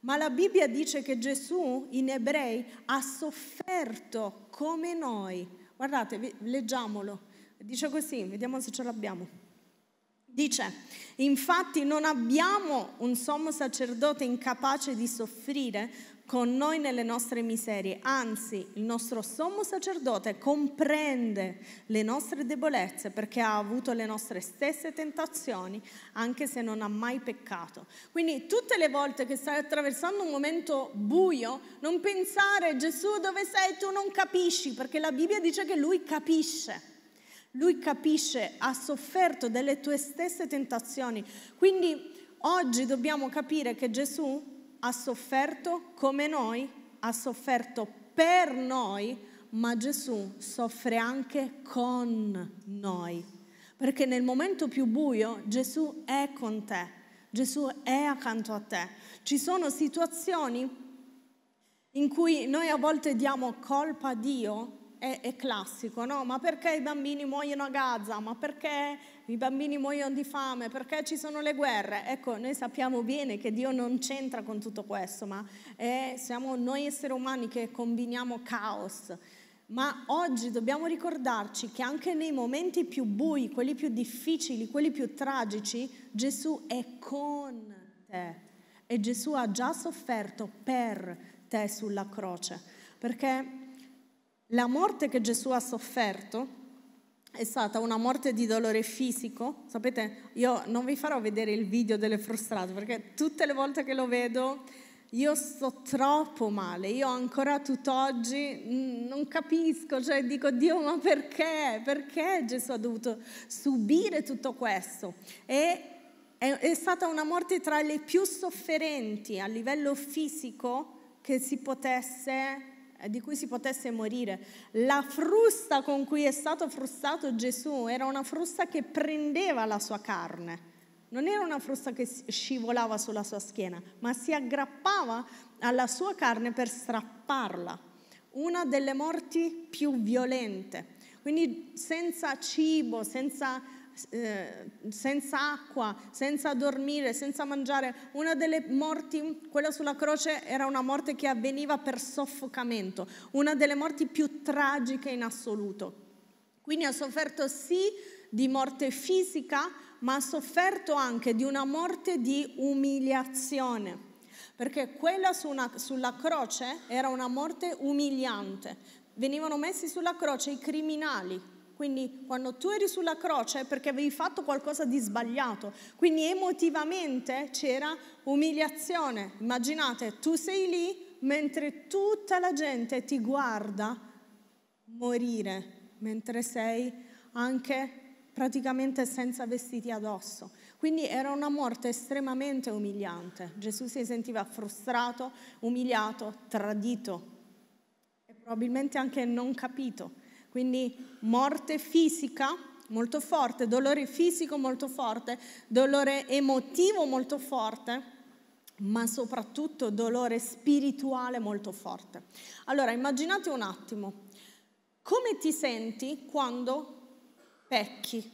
Ma la Bibbia dice che Gesù in ebrei ha sofferto come noi. Guardate, leggiamolo. Dice così, vediamo se ce l'abbiamo. Dice, infatti non abbiamo un sommo sacerdote incapace di soffrire con noi nelle nostre miserie, anzi il nostro sommo sacerdote comprende le nostre debolezze perché ha avuto le nostre stesse tentazioni anche se non ha mai peccato. Quindi tutte le volte che stai attraversando un momento buio, non pensare Gesù dove sei, tu non capisci perché la Bibbia dice che lui capisce. Lui capisce, ha sofferto delle tue stesse tentazioni. Quindi oggi dobbiamo capire che Gesù ha sofferto come noi, ha sofferto per noi, ma Gesù soffre anche con noi. Perché nel momento più buio Gesù è con te, Gesù è accanto a te. Ci sono situazioni in cui noi a volte diamo colpa a Dio è, è classico, no? Ma perché i bambini muoiono a Gaza? Ma perché i bambini muoiono di fame? Perché ci sono le guerre? Ecco, noi sappiamo bene che Dio non c'entra con tutto questo, ma è, siamo noi esseri umani che combiniamo caos. Ma oggi dobbiamo ricordarci che anche nei momenti più bui, quelli più difficili, quelli più tragici, Gesù è con te. E Gesù ha già sofferto per te sulla croce. Perché la morte che Gesù ha sofferto è stata una morte di dolore fisico. Sapete, io non vi farò vedere il video delle frustrate perché tutte le volte che lo vedo io sto troppo male, io ancora tutt'oggi mm, non capisco, cioè dico Dio ma perché? Perché Gesù ha dovuto subire tutto questo? E è, è stata una morte tra le più sofferenti a livello fisico che si potesse eh, di cui si potesse morire. La frusta con cui è stato frustato Gesù era una frusta che prendeva la sua carne. Non era una frusta che scivolava sulla sua schiena, ma si aggrappava alla sua carne per strapparla. Una delle morti più violente. Quindi senza cibo, senza eh, senza acqua, senza dormire, senza mangiare. Una delle morti, quella sulla croce, era una morte che avveniva per soffocamento, una delle morti più tragiche in assoluto. Quindi ha sofferto sì di morte fisica, ma ha sofferto anche di una morte di umiliazione perché quella su una, sulla croce era una morte umiliante. Venivano messi sulla croce i criminali, quindi quando tu eri sulla croce è perché avevi fatto qualcosa di sbagliato, quindi emotivamente c'era umiliazione. Immaginate, tu sei lì mentre tutta la gente ti guarda morire, mentre sei anche praticamente senza vestiti addosso. Quindi era una morte estremamente umiliante. Gesù si sentiva frustrato, umiliato, tradito e probabilmente anche non capito quindi morte fisica molto forte, dolore fisico molto forte, dolore emotivo molto forte ma soprattutto dolore spirituale molto forte. Allora immaginate un attimo, come ti senti quando pecchi?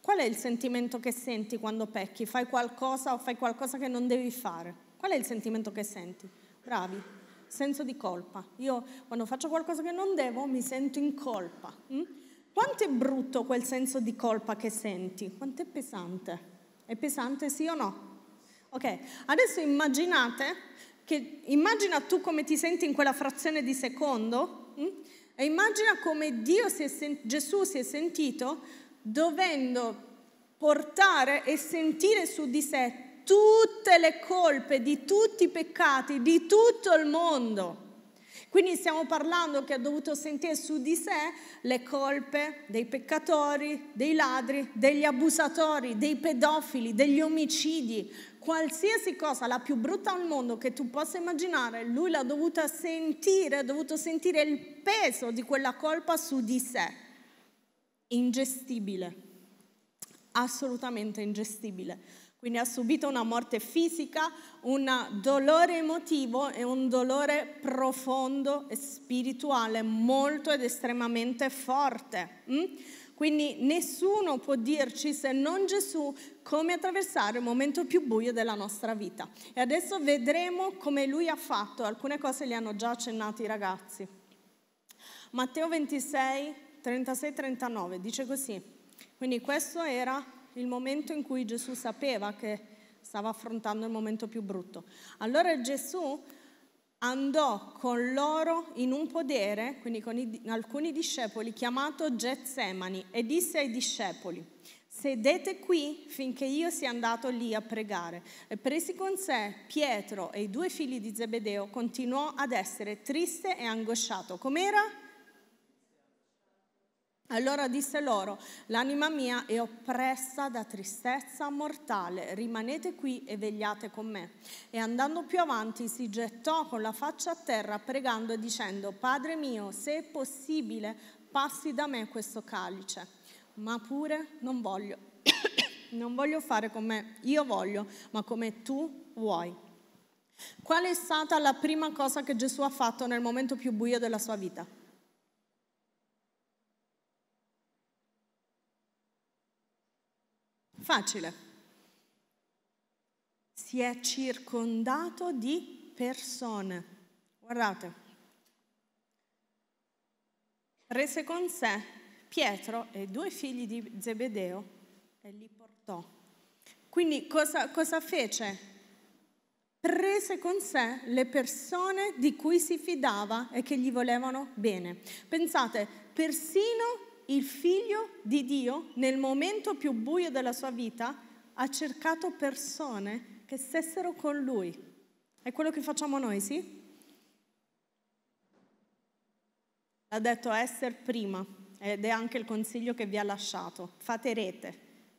Qual è il sentimento che senti quando pecchi? Fai qualcosa o fai qualcosa che non devi fare? Qual è il sentimento che senti? Bravi, senso di colpa. Io quando faccio qualcosa che non devo mi sento in colpa. Mm? Quanto è brutto quel senso di colpa che senti? Quanto è pesante? È pesante sì o no? Ok, adesso immaginate che, immagina tu come ti senti in quella frazione di secondo mm? e immagina come si sen- Gesù si è sentito dovendo portare e sentire su di sé tutte le colpe, di tutti i peccati, di tutto il mondo. Quindi stiamo parlando che ha dovuto sentire su di sé le colpe dei peccatori, dei ladri, degli abusatori, dei pedofili, degli omicidi, qualsiasi cosa, la più brutta al mondo che tu possa immaginare, lui l'ha dovuta sentire, ha dovuto sentire il peso di quella colpa su di sé. Ingestibile, assolutamente ingestibile. Quindi ha subito una morte fisica, un dolore emotivo e un dolore profondo e spirituale molto ed estremamente forte. Mm? Quindi nessuno può dirci se non Gesù come attraversare il momento più buio della nostra vita. E adesso vedremo come lui ha fatto, alcune cose le hanno già accennate i ragazzi. Matteo 26, 36-39 dice così. Quindi questo era il momento in cui Gesù sapeva che stava affrontando il momento più brutto. Allora Gesù andò con loro in un podere, quindi con i, alcuni discepoli, chiamato Getsemani, e disse ai discepoli, sedete qui finché io sia andato lì a pregare. E presi con sé Pietro e i due figli di Zebedeo, continuò ad essere triste e angosciato. Com'era? Allora disse loro, l'anima mia è oppressa da tristezza mortale, rimanete qui e vegliate con me. E andando più avanti si gettò con la faccia a terra pregando e dicendo, Padre mio, se è possibile, passi da me questo calice, ma pure non voglio, *coughs* non voglio fare come io voglio, ma come tu vuoi. Qual è stata la prima cosa che Gesù ha fatto nel momento più buio della sua vita? Facile. Si è circondato di persone. Guardate. Prese con sé Pietro e due figli di Zebedeo e li portò. Quindi cosa, cosa fece? prese con sé le persone di cui si fidava e che gli volevano bene. Pensate, persino il figlio di Dio nel momento più buio della sua vita ha cercato persone che stessero con lui. È quello che facciamo noi, sì? L'ha detto Esther prima ed è anche il consiglio che vi ha lasciato. Fate rete,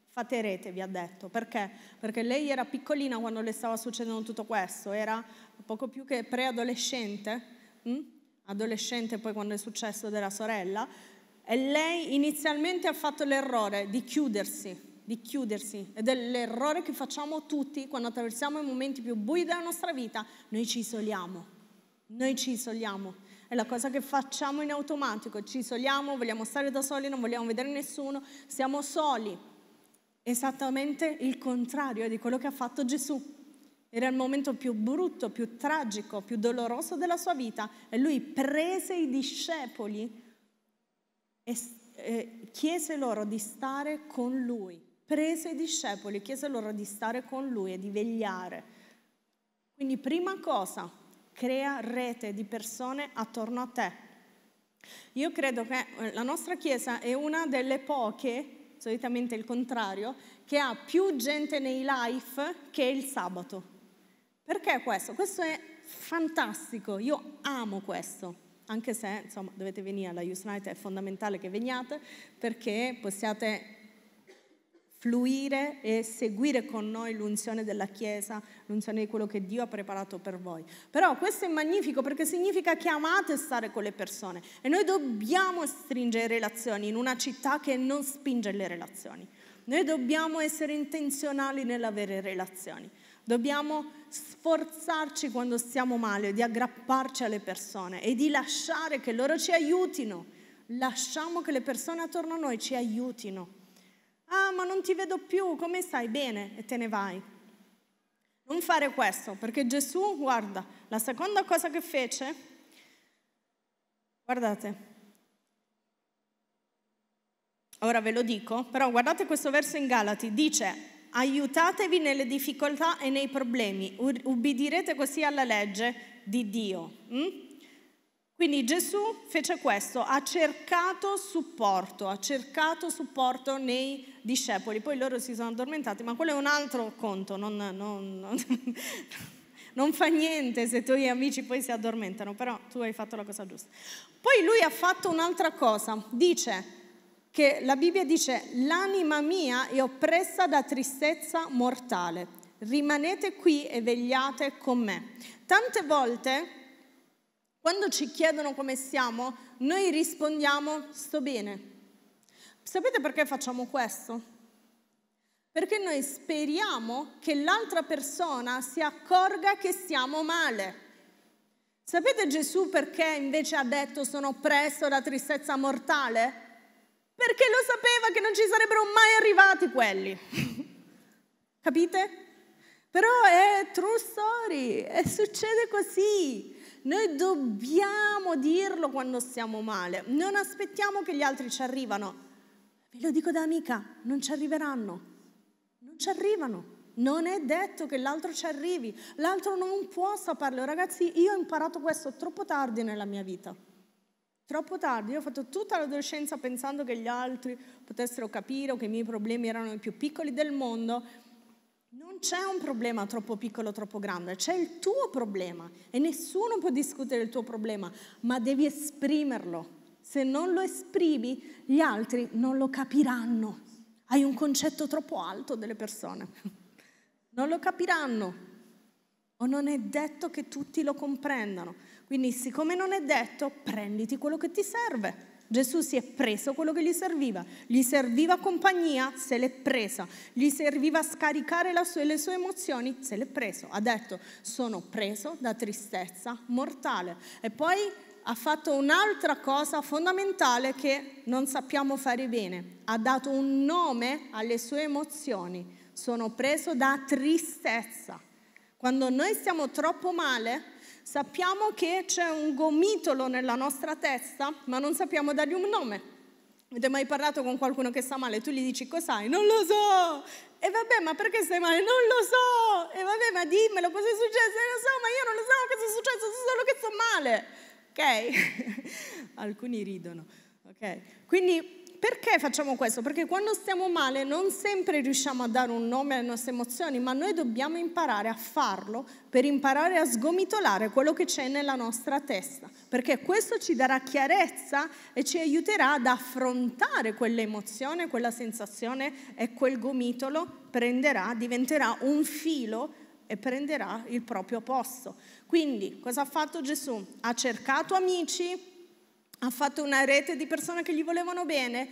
fate rete, vi ha detto. Perché? Perché lei era piccolina quando le stava succedendo tutto questo, era poco più che preadolescente. Hm? adolescente poi quando è successo della sorella, e lei inizialmente ha fatto l'errore di chiudersi, di chiudersi ed è l'errore che facciamo tutti quando attraversiamo i momenti più bui della nostra vita, noi ci isoliamo, noi ci isoliamo. È la cosa che facciamo in automatico, ci isoliamo, vogliamo stare da soli, non vogliamo vedere nessuno, siamo soli. Esattamente il contrario di quello che ha fatto Gesù. Era il momento più brutto, più tragico, più doloroso della sua vita e lui prese i discepoli e, eh, chiese loro di stare con lui, prese i discepoli, chiese loro di stare con lui e di vegliare. Quindi prima cosa, crea rete di persone attorno a te. Io credo che eh, la nostra Chiesa è una delle poche, solitamente il contrario, che ha più gente nei live che il sabato. Perché questo? Questo è fantastico, io amo questo anche se insomma, dovete venire alla Youth Night è fondamentale che veniate perché possiate fluire e seguire con noi l'unzione della Chiesa, l'unzione di quello che Dio ha preparato per voi. Però questo è magnifico perché significa che amate stare con le persone e noi dobbiamo stringere relazioni in una città che non spinge le relazioni. Noi dobbiamo essere intenzionali nell'avere relazioni. Dobbiamo sforzarci quando stiamo male di aggrapparci alle persone e di lasciare che loro ci aiutino. Lasciamo che le persone attorno a noi ci aiutino. Ah, ma non ti vedo più, come stai? Bene, e te ne vai. Non fare questo, perché Gesù, guarda, la seconda cosa che fece, guardate, ora ve lo dico, però guardate questo verso in Galati, dice, aiutatevi nelle difficoltà e nei problemi, ubbidirete così alla legge di Dio. Mm? Quindi Gesù fece questo, ha cercato supporto, ha cercato supporto nei discepoli, poi loro si sono addormentati, ma quello è un altro conto, non, non, non, *laughs* non fa niente se i tuoi amici poi si addormentano, però tu hai fatto la cosa giusta. Poi lui ha fatto un'altra cosa, dice che la Bibbia dice l'anima mia è oppressa da tristezza mortale, rimanete qui e vegliate con me. Tante volte quando ci chiedono come siamo, noi rispondiamo sto bene. Sapete perché facciamo questo? Perché noi speriamo che l'altra persona si accorga che stiamo male. Sapete Gesù perché invece ha detto sono oppresso da tristezza mortale? perché lo sapeva che non ci sarebbero mai arrivati quelli. *laughs* Capite? Però è true story, e succede così. Noi dobbiamo dirlo quando stiamo male, non aspettiamo che gli altri ci arrivano. Ve lo dico da amica, non ci arriveranno, non ci arrivano. Non è detto che l'altro ci arrivi, l'altro non può saperlo. Ragazzi, io ho imparato questo troppo tardi nella mia vita. Troppo tardi, io ho fatto tutta l'adolescenza pensando che gli altri potessero capire o che i miei problemi erano i più piccoli del mondo. Non c'è un problema troppo piccolo, o troppo grande, c'è il tuo problema e nessuno può discutere il tuo problema, ma devi esprimerlo. Se non lo esprimi, gli altri non lo capiranno. Hai un concetto troppo alto delle persone. *laughs* Non lo capiranno o non è detto che tutti lo comprendano. Quindi siccome non è detto, prenditi quello che ti serve. Gesù si è preso quello che gli serviva, gli serviva compagnia, se l'è presa, gli serviva scaricare sua, le sue emozioni, se l'è preso. Ha detto, sono preso da tristezza mortale. E poi ha fatto un'altra cosa fondamentale che non sappiamo fare bene, ha dato un nome alle sue emozioni, sono preso da tristezza. Quando noi stiamo troppo male, Sappiamo che c'è un gomitolo nella nostra testa, ma non sappiamo dargli un nome. Avete mai parlato con qualcuno che sta male? Tu gli dici cos'hai? Non lo so! E vabbè, ma perché stai male? Non lo so! E vabbè, ma dimmelo, cosa è successo? Non lo so, ma io non lo so cosa è successo, so solo che sto male! Ok? *laughs* Alcuni ridono. Ok? Quindi perché facciamo questo? Perché quando stiamo male non sempre riusciamo a dare un nome alle nostre emozioni, ma noi dobbiamo imparare a farlo per imparare a sgomitolare quello che c'è nella nostra testa, perché questo ci darà chiarezza e ci aiuterà ad affrontare quell'emozione, quella sensazione e quel gomitolo prenderà, diventerà un filo e prenderà il proprio posto. Quindi cosa ha fatto Gesù? Ha cercato amici, ha fatto una rete di persone che gli volevano bene,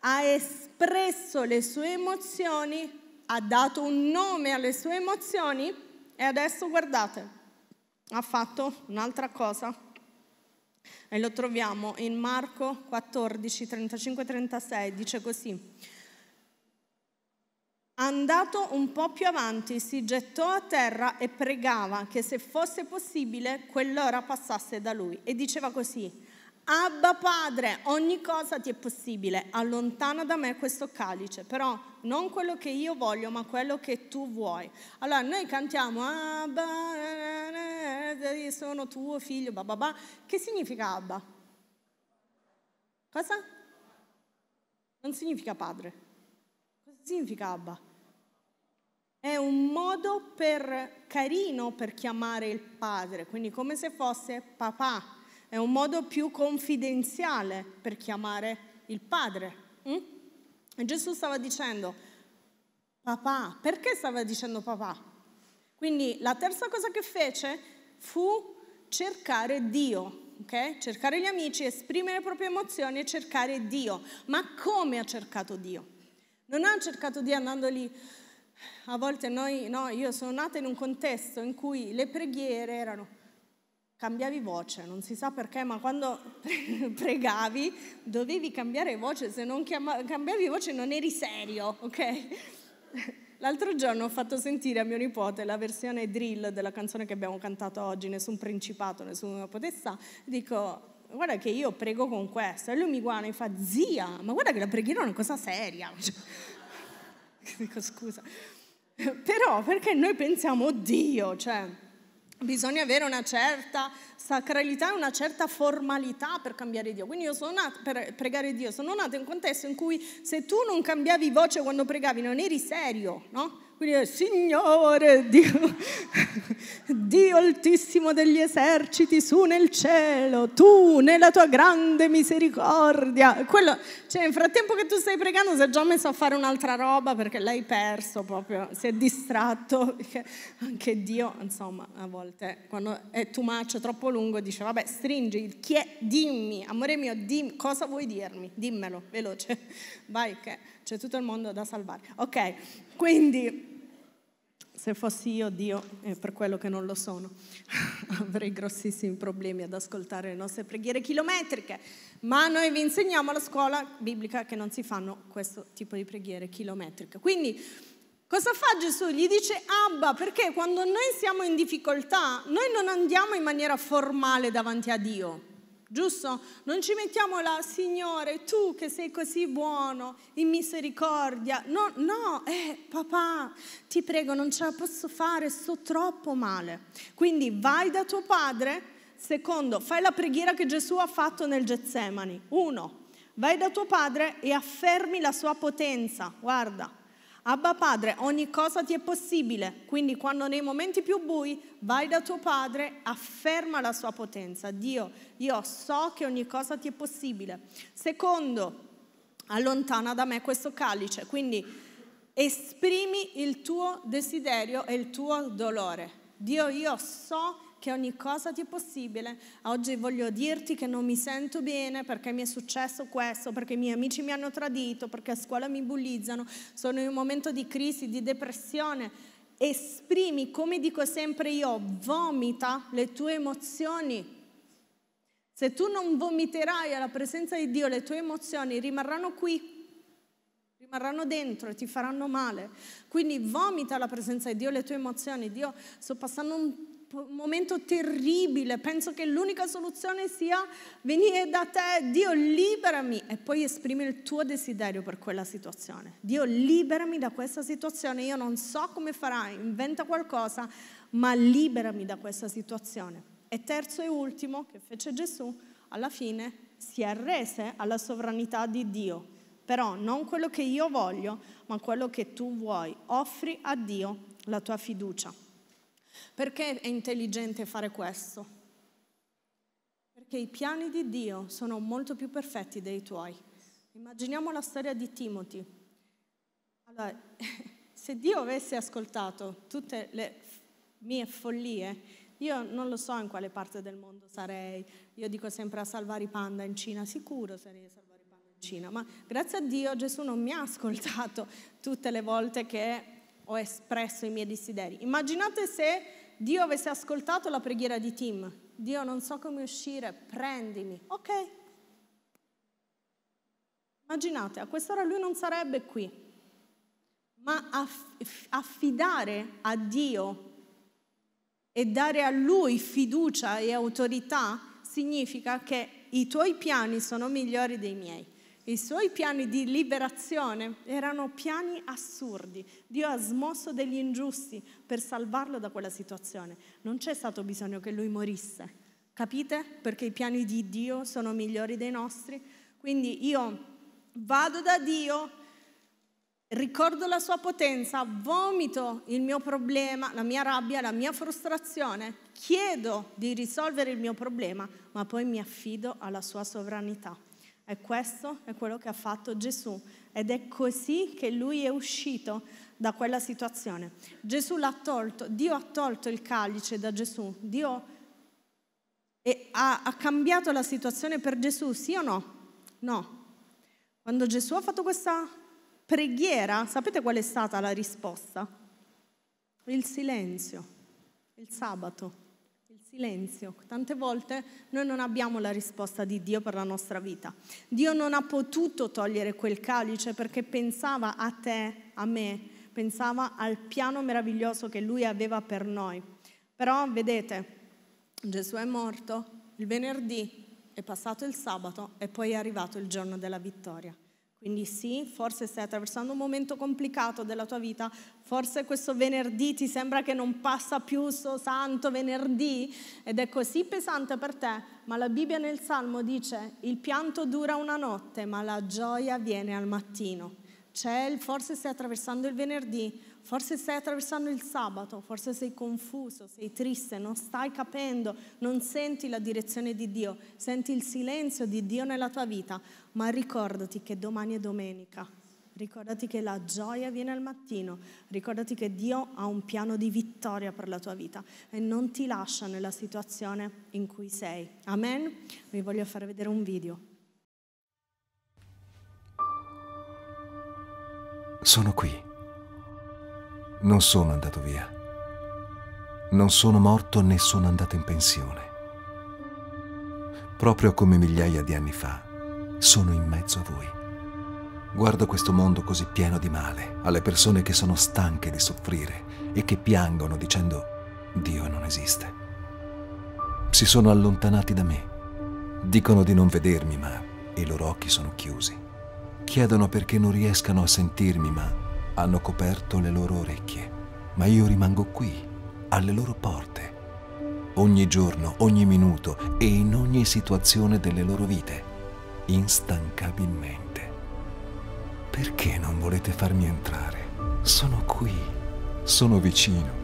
ha espresso le sue emozioni, ha dato un nome alle sue emozioni e adesso guardate, ha fatto un'altra cosa. E lo troviamo in Marco 14, 35-36, dice così. Andato un po' più avanti, si gettò a terra e pregava che se fosse possibile quell'ora passasse da lui. E diceva così, Abba Padre, ogni cosa ti è possibile, allontana da me questo calice, però non quello che io voglio, ma quello che tu vuoi. Allora noi cantiamo Abba, sono tuo figlio, bababà. Che significa Abba? Cosa? Non significa padre. Cosa significa Abba? È un modo per, carino per chiamare il padre, quindi come se fosse papà è un modo più confidenziale per chiamare il padre. Mm? E Gesù stava dicendo, papà, perché stava dicendo papà? Quindi la terza cosa che fece fu cercare Dio, ok? Cercare gli amici, esprimere le proprie emozioni e cercare Dio. Ma come ha cercato Dio? Non ha cercato Dio andando A volte noi, no, io sono nata in un contesto in cui le preghiere erano cambiavi voce, non si sa perché, ma quando *laughs* pregavi dovevi cambiare voce, se non chiama- cambiavi voce non eri serio, ok? L'altro giorno ho fatto sentire a mio nipote la versione drill della canzone che abbiamo cantato oggi, Nessun principato, nessuna potestà, dico guarda che io prego con questo e lui mi guarda e fa zia, ma guarda che la preghiera è una cosa seria. *laughs* dico scusa. Però perché noi pensiamo, oddio, cioè bisogna avere una certa sacralità, una certa formalità per cambiare Dio. Quindi io sono nata per pregare Dio, sono nata in un contesto in cui se tu non cambiavi voce quando pregavi non eri serio, no? Quindi è eh, Signore Dio, *laughs* Dio altissimo degli eserciti, su nel cielo, tu nella tua grande misericordia. Quello, cioè, nel frattempo che tu stai pregando, si è già messo a fare un'altra roba perché l'hai perso proprio, si è distratto. *laughs* Anche Dio, insomma, a volte quando è too much, è troppo lungo, dice, vabbè, stringi, chi è? dimmi, amore mio, dimmi, cosa vuoi dirmi? Dimmelo, veloce, *laughs* vai che c'è cioè, tutto il mondo da salvare. Ok, quindi se fossi io Dio, è per quello che non lo sono, *laughs* avrei grossissimi problemi ad ascoltare le nostre preghiere chilometriche, ma noi vi insegniamo alla scuola biblica che non si fanno questo tipo di preghiere chilometriche. Quindi Cosa fa Gesù? Gli dice Abba, perché quando noi siamo in difficoltà, noi non andiamo in maniera formale davanti a Dio giusto? Non ci mettiamo là, Signore, tu che sei così buono, in misericordia. No, no, eh, papà, ti prego, non ce la posso fare, sto troppo male. Quindi vai da tuo padre. Secondo, fai la preghiera che Gesù ha fatto nel Getsemani. Uno, vai da tuo padre e affermi la sua potenza. Guarda, Abba Padre, ogni cosa ti è possibile, quindi quando nei momenti più bui vai da tuo Padre, afferma la sua potenza. Dio, io so che ogni cosa ti è possibile. Secondo, allontana da me questo calice, quindi esprimi il tuo desiderio e il tuo dolore. Dio io so che ogni cosa ti è possibile. Oggi voglio dirti che non mi sento bene perché mi è successo questo, perché i miei amici mi hanno tradito, perché a scuola mi bullizzano, sono in un momento di crisi, di depressione. Esprimi, come dico sempre io, vomita le tue emozioni. Se tu non vomiterai alla presenza di Dio, le tue emozioni rimarranno qui rimarranno dentro e ti faranno male. Quindi vomita la presenza di Dio, le tue emozioni. Dio, sto passando un momento terribile, penso che l'unica soluzione sia venire da te, Dio liberami e poi esprimi il tuo desiderio per quella situazione. Dio liberami da questa situazione, io non so come farai, inventa qualcosa, ma liberami da questa situazione. E terzo e ultimo che fece Gesù, alla fine si arrese alla sovranità di Dio, però non quello che io voglio, ma quello che tu vuoi. Offri a Dio la tua fiducia. Perché è intelligente fare questo? Perché i piani di Dio sono molto più perfetti dei tuoi. Immaginiamo la storia di Timothy. Allora, *laughs* se Dio avesse ascoltato tutte le mie follie, io non lo so in quale parte del mondo sarei. Io dico sempre a salvare i panda in Cina, sicuro sarei salvato cucina, ma grazie a Dio Gesù non mi ha ascoltato tutte le volte che ho espresso i miei desideri. Immaginate se Dio avesse ascoltato la preghiera di Tim. Dio non so come uscire, prendimi. Ok. Immaginate, a quest'ora lui non sarebbe qui. Ma affidare a Dio e dare a lui fiducia e autorità significa che i tuoi piani sono migliori dei miei. I suoi piani di liberazione erano piani assurdi. Dio ha smosso degli ingiusti per salvarlo da quella situazione. Non c'è stato bisogno che lui morisse. Capite? Perché i piani di Dio sono migliori dei nostri. Quindi io vado da Dio, ricordo la sua potenza, vomito il mio problema, la mia rabbia, la mia frustrazione, chiedo di risolvere il mio problema, ma poi mi affido alla sua sovranità. E questo è quello che ha fatto Gesù ed è così che lui è uscito da quella situazione. Gesù l'ha tolto, Dio ha tolto il calice da Gesù, Dio ha, ha cambiato la situazione per Gesù, sì o no? No. Quando Gesù ha fatto questa preghiera, sapete qual è stata la risposta? Il silenzio, il sabato silenzio. Tante volte noi non abbiamo la risposta di Dio per la nostra vita. Dio non ha potuto togliere quel calice perché pensava a te, a me, pensava al piano meraviglioso che lui aveva per noi. Però vedete, Gesù è morto il venerdì, è passato il sabato e poi è arrivato il giorno della vittoria. Quindi sì, forse stai attraversando un momento complicato della tua vita, forse questo venerdì ti sembra che non passa più questo santo venerdì ed è così pesante per te, ma la Bibbia nel Salmo dice il pianto dura una notte, ma la gioia viene al mattino. C'è, cioè, forse stai attraversando il venerdì, Forse stai attraversando il sabato, forse sei confuso, sei triste, non stai capendo, non senti la direzione di Dio, senti il silenzio di Dio nella tua vita, ma ricordati che domani è domenica, ricordati che la gioia viene al mattino, ricordati che Dio ha un piano di vittoria per la tua vita e non ti lascia nella situazione in cui sei. Amen? Vi voglio far vedere un video. Sono qui non sono andato via. Non sono morto né sono andato in pensione. Proprio come migliaia di anni fa, sono in mezzo a voi. Guardo questo mondo così pieno di male, alle persone che sono stanche di soffrire e che piangono dicendo Dio non esiste. Si sono allontanati da me. Dicono di non vedermi, ma i loro occhi sono chiusi. Chiedono perché non riescano a sentirmi, ma hanno coperto le loro orecchie, ma io rimango qui, alle loro porte, ogni giorno, ogni minuto e in ogni situazione delle loro vite, instancabilmente. Perché non volete farmi entrare? Sono qui, sono vicino.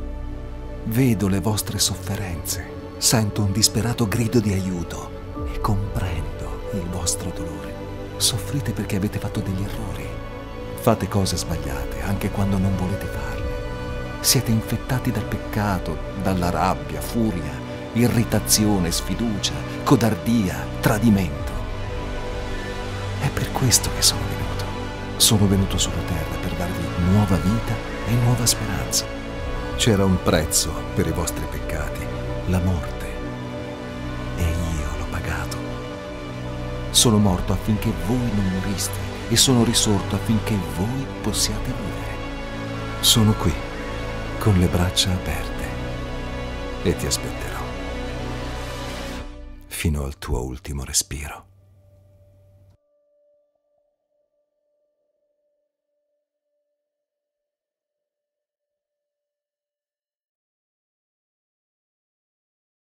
Vedo le vostre sofferenze, sento un disperato grido di aiuto e comprendo il vostro dolore. Soffrite perché avete fatto degli errori Fate cose sbagliate anche quando non volete farle. Siete infettati dal peccato, dalla rabbia, furia, irritazione, sfiducia, codardia, tradimento. È per questo che sono venuto. Sono venuto sulla terra per darvi nuova vita e nuova speranza. C'era un prezzo per i vostri peccati, la morte. E io l'ho pagato. Sono morto affinché voi non moriste e sono risorto affinché voi possiate vivere. Sono qui, con le braccia aperte, e ti aspetterò fino al tuo ultimo respiro.